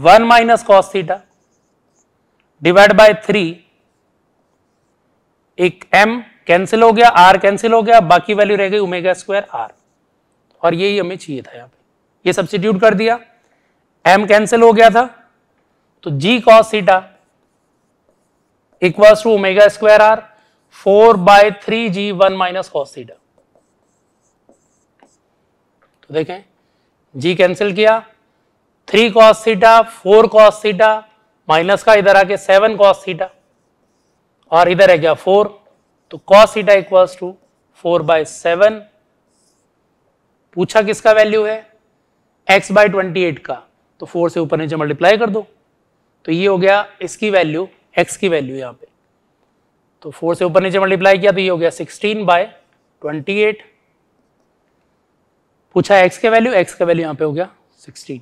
one minus cos theta divide by three एक एम कैंसिल हो गया आर कैंसिल हो गया बाकी वैल्यू रह गई ओमेगा स्क्वायर आर और यही हमें चाहिए था यहां पे ये सब्सिट्यूट कर दिया एम कैंसिल हो गया था तो G cos theta equals to omega square R four by three G one minus cos theta तो देखें जी कैंसिल किया three cos theta four cos theta minus का इधर आके सेवन कॉस थीटा और इधर है क्या फोर तो cos theta equals to four by seven पूछा किसका वैल्यू है एक्स बाय ट्वेंटी एट का तो फोर से ऊपर नीचे मल्टीप्लाई कर दो तो ये हो गया इसकी वैल्यू एक्स की वैल्यू यहाँ पे तो फोर से ऊपर नीचे मल्टीप्लाई किया तो ये हो गया सिक्सटीन बाय ट्वेंटी एट पूछा एक्स के वैल्यू एक्स का वैल्यू यहाँ पे हो गया सिक्सटीन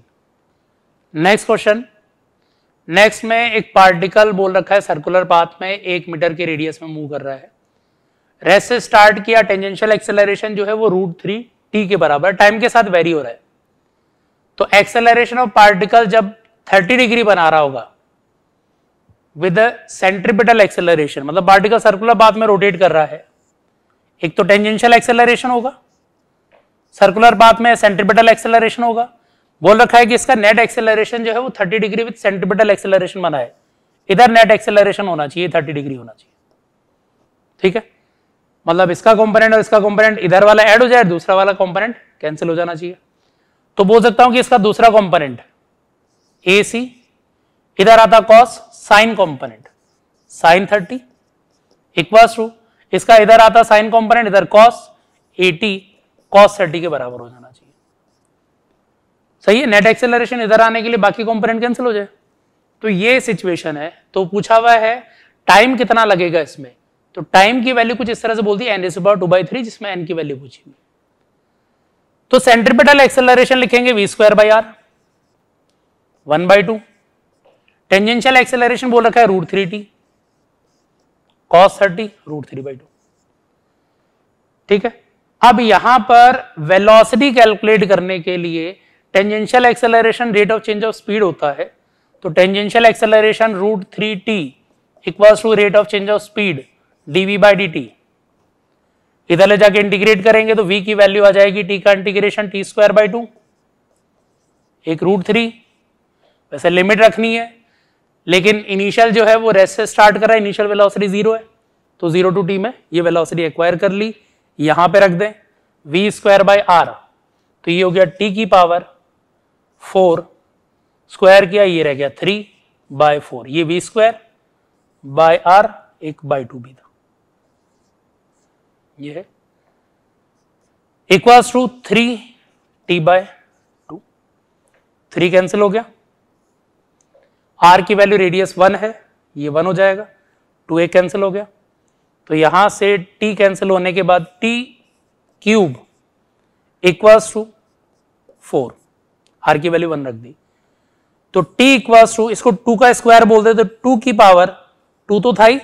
नेक्स्ट क्वेश्चन नेक्स्ट में एक पार्टिकल बोल रखा है सर्कुलर पाथ में एक मीटर के रेडियस में मूव कर रहा है रेस से स्टार्ट किया टेंजेंशियल एक्सेलरेशन जो है वो रूट थ्री टी के बराबर टाइम के साथ वेरी हो रहा है तो एक्सेलरेशन ऑफ पार्टिकल जब 30 डिग्री बना रहा होगा विद सेंट्रीपिटल एक्सेलरेशन मतलब पार्टिकल सर्कुलर बाथ में रोटेट कर रहा है एक तो टेंजेंशियल एक्सेलरेशन होगा सर्कुलर बाथ में सेंट्रीपिटल एक्सेलरेशन होगा बोल रखा है कि इसका नेट एक्सेलरेशन जो है वो 30 डिग्री विद सेंट्रीपिटल एक्सेलरेशन बना है इधर नेट एक्सेलरेशन होना चाहिए थर्टी डिग्री होना चाहिए ठीक है मतलब इसका कॉम्पोनेंट और इसका कॉम्पोनेंट इधर वाला एड हो जाए दूसरा वाला कॉम्पोनेंट कैंसिल हो जाना चाहिए तो बोल सकता हूं कि इसका दूसरा कॉम्पोनेंट ए सी इधर आता cos sine component sine thirty equals to इसका इधर आता साइन कॉम्पोनेंट इधर कॉस एटी कॉस थर्टी के बराबर हो जाना चाहिए सही है नेट एक्सेलरेशन इधर आने के लिए बाकी कॉम्पोनेंट कैंसिल हो जाए तो ये सिचुएशन है तो पूछा हुआ है टाइम कितना लगेगा इसमें तो टाइम की वैल्यू कुछ इस तरह से बोलती है N is about two by three जिसमें एन की वैल्यू पूछी हुई तो सेंट्रीपिटल एक्सेलरेशन लिखेंगे V square by R one by two tangential acceleration बोल रखा है root three T cos thirty root three by two ठीक है अब यहां पर वेलोसिटी कैलकुलेट करने के लिए tangential acceleration rate of change of speed होता है तो tangential acceleration root three T equals to rate of change of speed DV by D T इधर ले जाके इंटीग्रेट करेंगे तो v की वैल्यू आ जाएगी t का integration T square by two एक रूट थ्री वैसे लिमिट रखनी है लेकिन इनिशियल जो है वो रेस्ट से स्टार्ट करा इनिशियल वेलोसिटी जीरो है तो जीरो टू टी में ये वेलोसिटी एक्वायर कर ली यहां पे रख दें वी स्क्वायर बाई आर तो ये हो गया टी की पावर फोर स्क्वायर किया ये रह गया थ्री बाय फोर ये वी स्क्वायर बाय आर एक बाय टू भी था ये है equals to three T by two three cancel हो गया आर की वैल्यू रेडियस वन है ये वन हो जाएगा टू ए कैंसिल हो गया तो यहां से टी कैंसिल होने के बाद T cube equals to four R की वैल्यू वन रख दी तो टी इक्वल्स टू इसको टू का स्क्वायर बोल दे तो टू की पावर टू तो था ही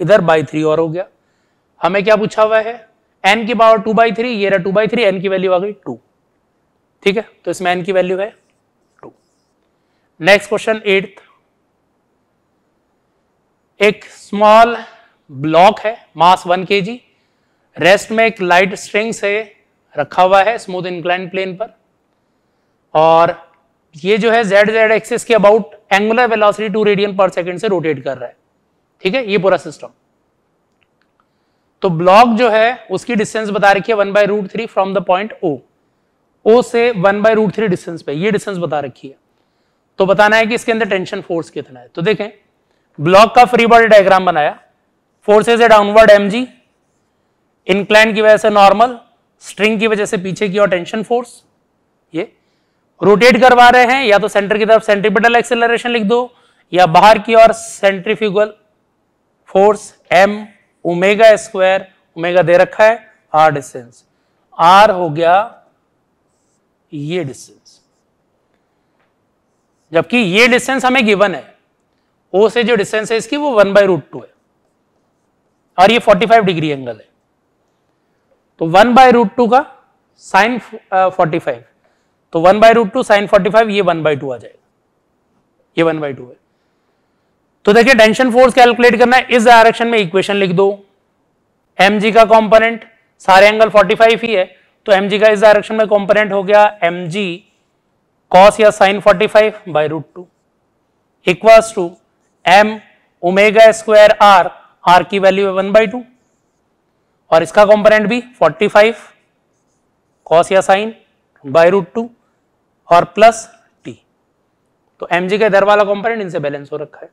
इधर बाई थ्री और हो गया हमें क्या पूछा हुआ है एन की पावर टू बाई थ्री ये रहा टू बाई थ्री एन की वैल्यू आ गई टू ठीक है तो इसमें एन की वैल्यू है टू नेक्स्ट क्वेश्चन एट एक स्मॉल ब्लॉक है मास वन के जी रेस्ट में एक लाइट स्ट्रिंग से रखा हुआ है स्मूथ इंक्लाइन प्लेन पर और ये जो है जेड जेड एक्सिस के about angular velocity two radian per second से रोटेट कर रहा है ठीक है ये पूरा सिस्टम तो ब्लॉक जो है उसकी डिस्टेंस बता रखी है one by root three from the point O O से one by root three distance पे ये डिस्टेंस बता रखी है तो बताना है कि इसके अंदर टेंशन फोर्स कितना है तो देखें ब्लॉक का फ्री बॉडी डायग्राम बनाया फोर्सेज है डाउनवर्ड एम जी इंक्लाइन की वजह से नॉर्मल स्ट्रिंग की वजह से पीछे की और टेंशन फोर्स ये रोटेट करवा रहे हैं या तो सेंटर की तरफ सेंट्रीपिटल एक्सेलरेशन लिख दो या बाहर की ओर centrifugal force M omega square omega दे रखा है आर डिस्टेंस आर हो गया ये डिस्टेंस जबकि ये डिस्टेंस हमें गिवन है ओ से जो डिस्टेंस है इसकी वो वन बाय रूट टू है और ये 45 डिग्री एंगल है तो वन बाय रूट टू का साइन फोर्टी फाइव तो one by root two sine forty five ये वन बाई टू आ जाएगा ये वन बाय टू है तो देखिए टेंशन फोर्स कैलकुलेट करना है इस डायरेक्शन में इक्वेशन लिख दो एम जी का कॉम्पोनेंट सारे एंगल 45 ही है तो एम जी का इस डायरेक्शन में कॉम्पोनेंट हो गया एम जी कॉस या sine forty five by root two equals to M omega square are are की वैल्यू है वन बाई टू और इसका कॉम्पोनेंट भी 45 फाइव कॉस या साइन बाई रूट टू और प्लस टी तो एम जी का इधर वाला कॉम्पोनेंट इनसे बैलेंस हो रखा है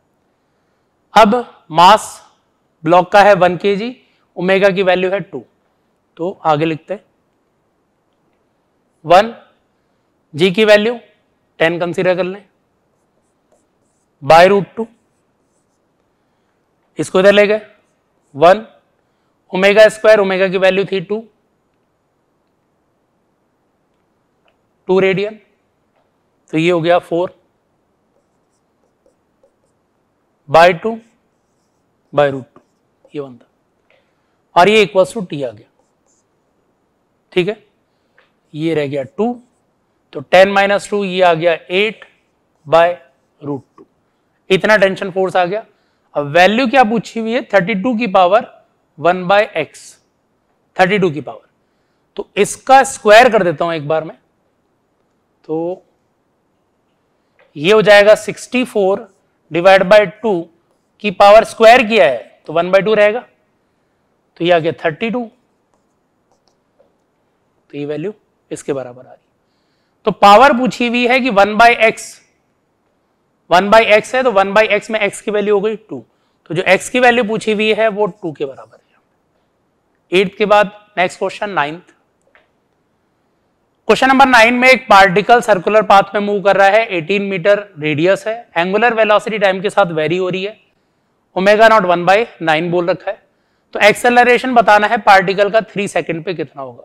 अब मास ब्लॉक का है वन के जी ओमेगा की वैल्यू है टू तो आगे लिखते हैं वन जी की वैल्यू टेन कंसीडर कर लें बाय रूट टू इसको इधर ले गए वन ओमेगा स्क्वायर ओमेगा की वैल्यू थी टू टू रेडियन तो ये हो गया four by two by root two ये बनता और ये इक्वल टू टी आ गया ठीक है ये रह गया टू तो टेन माइनस टू ये आ गया एट बाय रूट टू इतना टेंशन फोर्स आ गया अब वैल्यू क्या पूछी हुई है थर्टी टू की power one by X thirty two की पावर तो इसका स्क्वायर कर देता हूं एक बार में तो ये हो जाएगा sixty four divide by two की पावर स्क्वायर किया है तो वन बाय टू रहेगा तो ये आ गया थर्टी टू तो ये वैल्यू इसके बराबर आ रही तो पावर पूछी हुई है कि one by X one by X है तो वन बाय एक्स में एक्स की वैल्यू हो गई टू तो जो एक्स की वैल्यू पूछी हुई है वो टू के बराबर है एट्थ के बाद next question ninth question number nine में एक पार्टिकल सर्कुलर पाथ में मूव कर रहा है 18 मीटर रेडियस है एंगुलर वेलोसिटी टाइम के साथ वेरी हो रही है omega naught one by nine बोल रखा है तो एक्सेलरेशन बताना है पार्टिकल का थ्री सेकेंड पे कितना होगा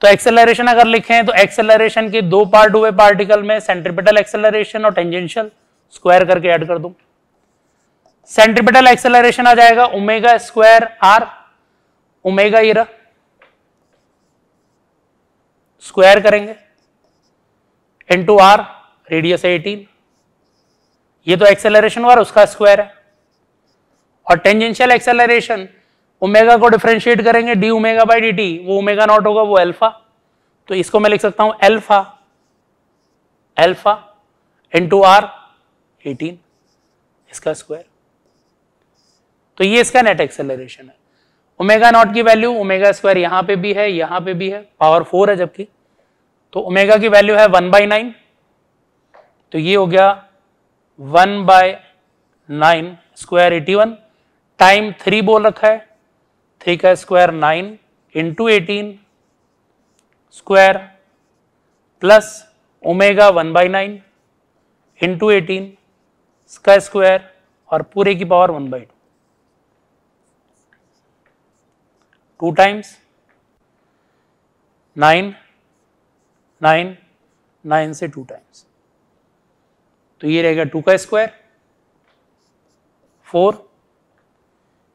तो एक्सेलरेशन अगर लिखें तो एक्सेलरेशन के दो पार्ट हुए पार्टिकल में सेंट्रिपिटल एक्सेलरेशन और टेंजेंशियल स्क्वायर करके ऐड कर दूं सेंट्रिपिटल एक्सेलरेशन आ जाएगा ओमेगा स्क्वायर आर ओमेगा इरा स्क्वायर करेंगे इनटू आर रेडियस 18 ये तो एक्सेलरेशन हुआ उसका स्क्वायर है और टेंजेंशियल एक्सेलरेशन ओमेगा को डिफ्रेंशिएट करेंगे D omega by D T वो ओमेगा नॉट होगा वो एल्फा तो इसको मैं लिख सकता हूं alpha alpha into R eighteen इसका स्क्वायर तो ये इसका नेट एक्सेलरेशन है ओमेगा नॉट की वैल्यू ओमेगा स्क्वायर यहां पे भी है यहां पे भी है पावर फोर है जबकि तो ओमेगा की वैल्यू है वन बाई नाइन तो ये हो गया one by nine square eighty one time three बोल रखा है थ्री का square nine into eighteen square plus omega one by nine into eighteen का स्क्वायर और पूरे की power one by two two times nine nine nine से two times तो ये रहेगा टू का स्क्वायर फोर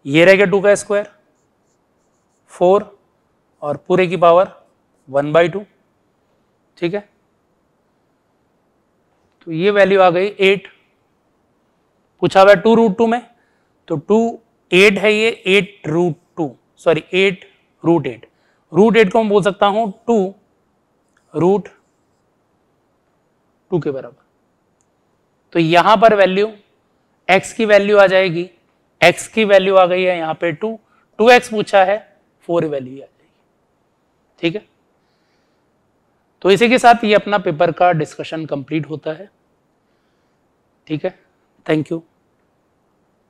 ये रह गया टू का स्क्वायर फोर और पूरे की पावर वन बाई टू ठीक है तो ये वैल्यू आ गई एट पूछा हुआ टू रूट टू में तो टू एट है ये eight root two sorry eight root eight root eight को मैं बोल सकता हूं टू रूट टू के बराबर तो यहां पर वैल्यू एक्स की वैल्यू आ जाएगी एक्स की वैल्यू आ गई है यहाँ पे टू टू एक्स पूछा है फोर वैल्यू आ जाएगी ठीक है तो इसी के साथ ये अपना पेपर का डिस्कशन कंप्लीट होता है ठीक है थैंक यू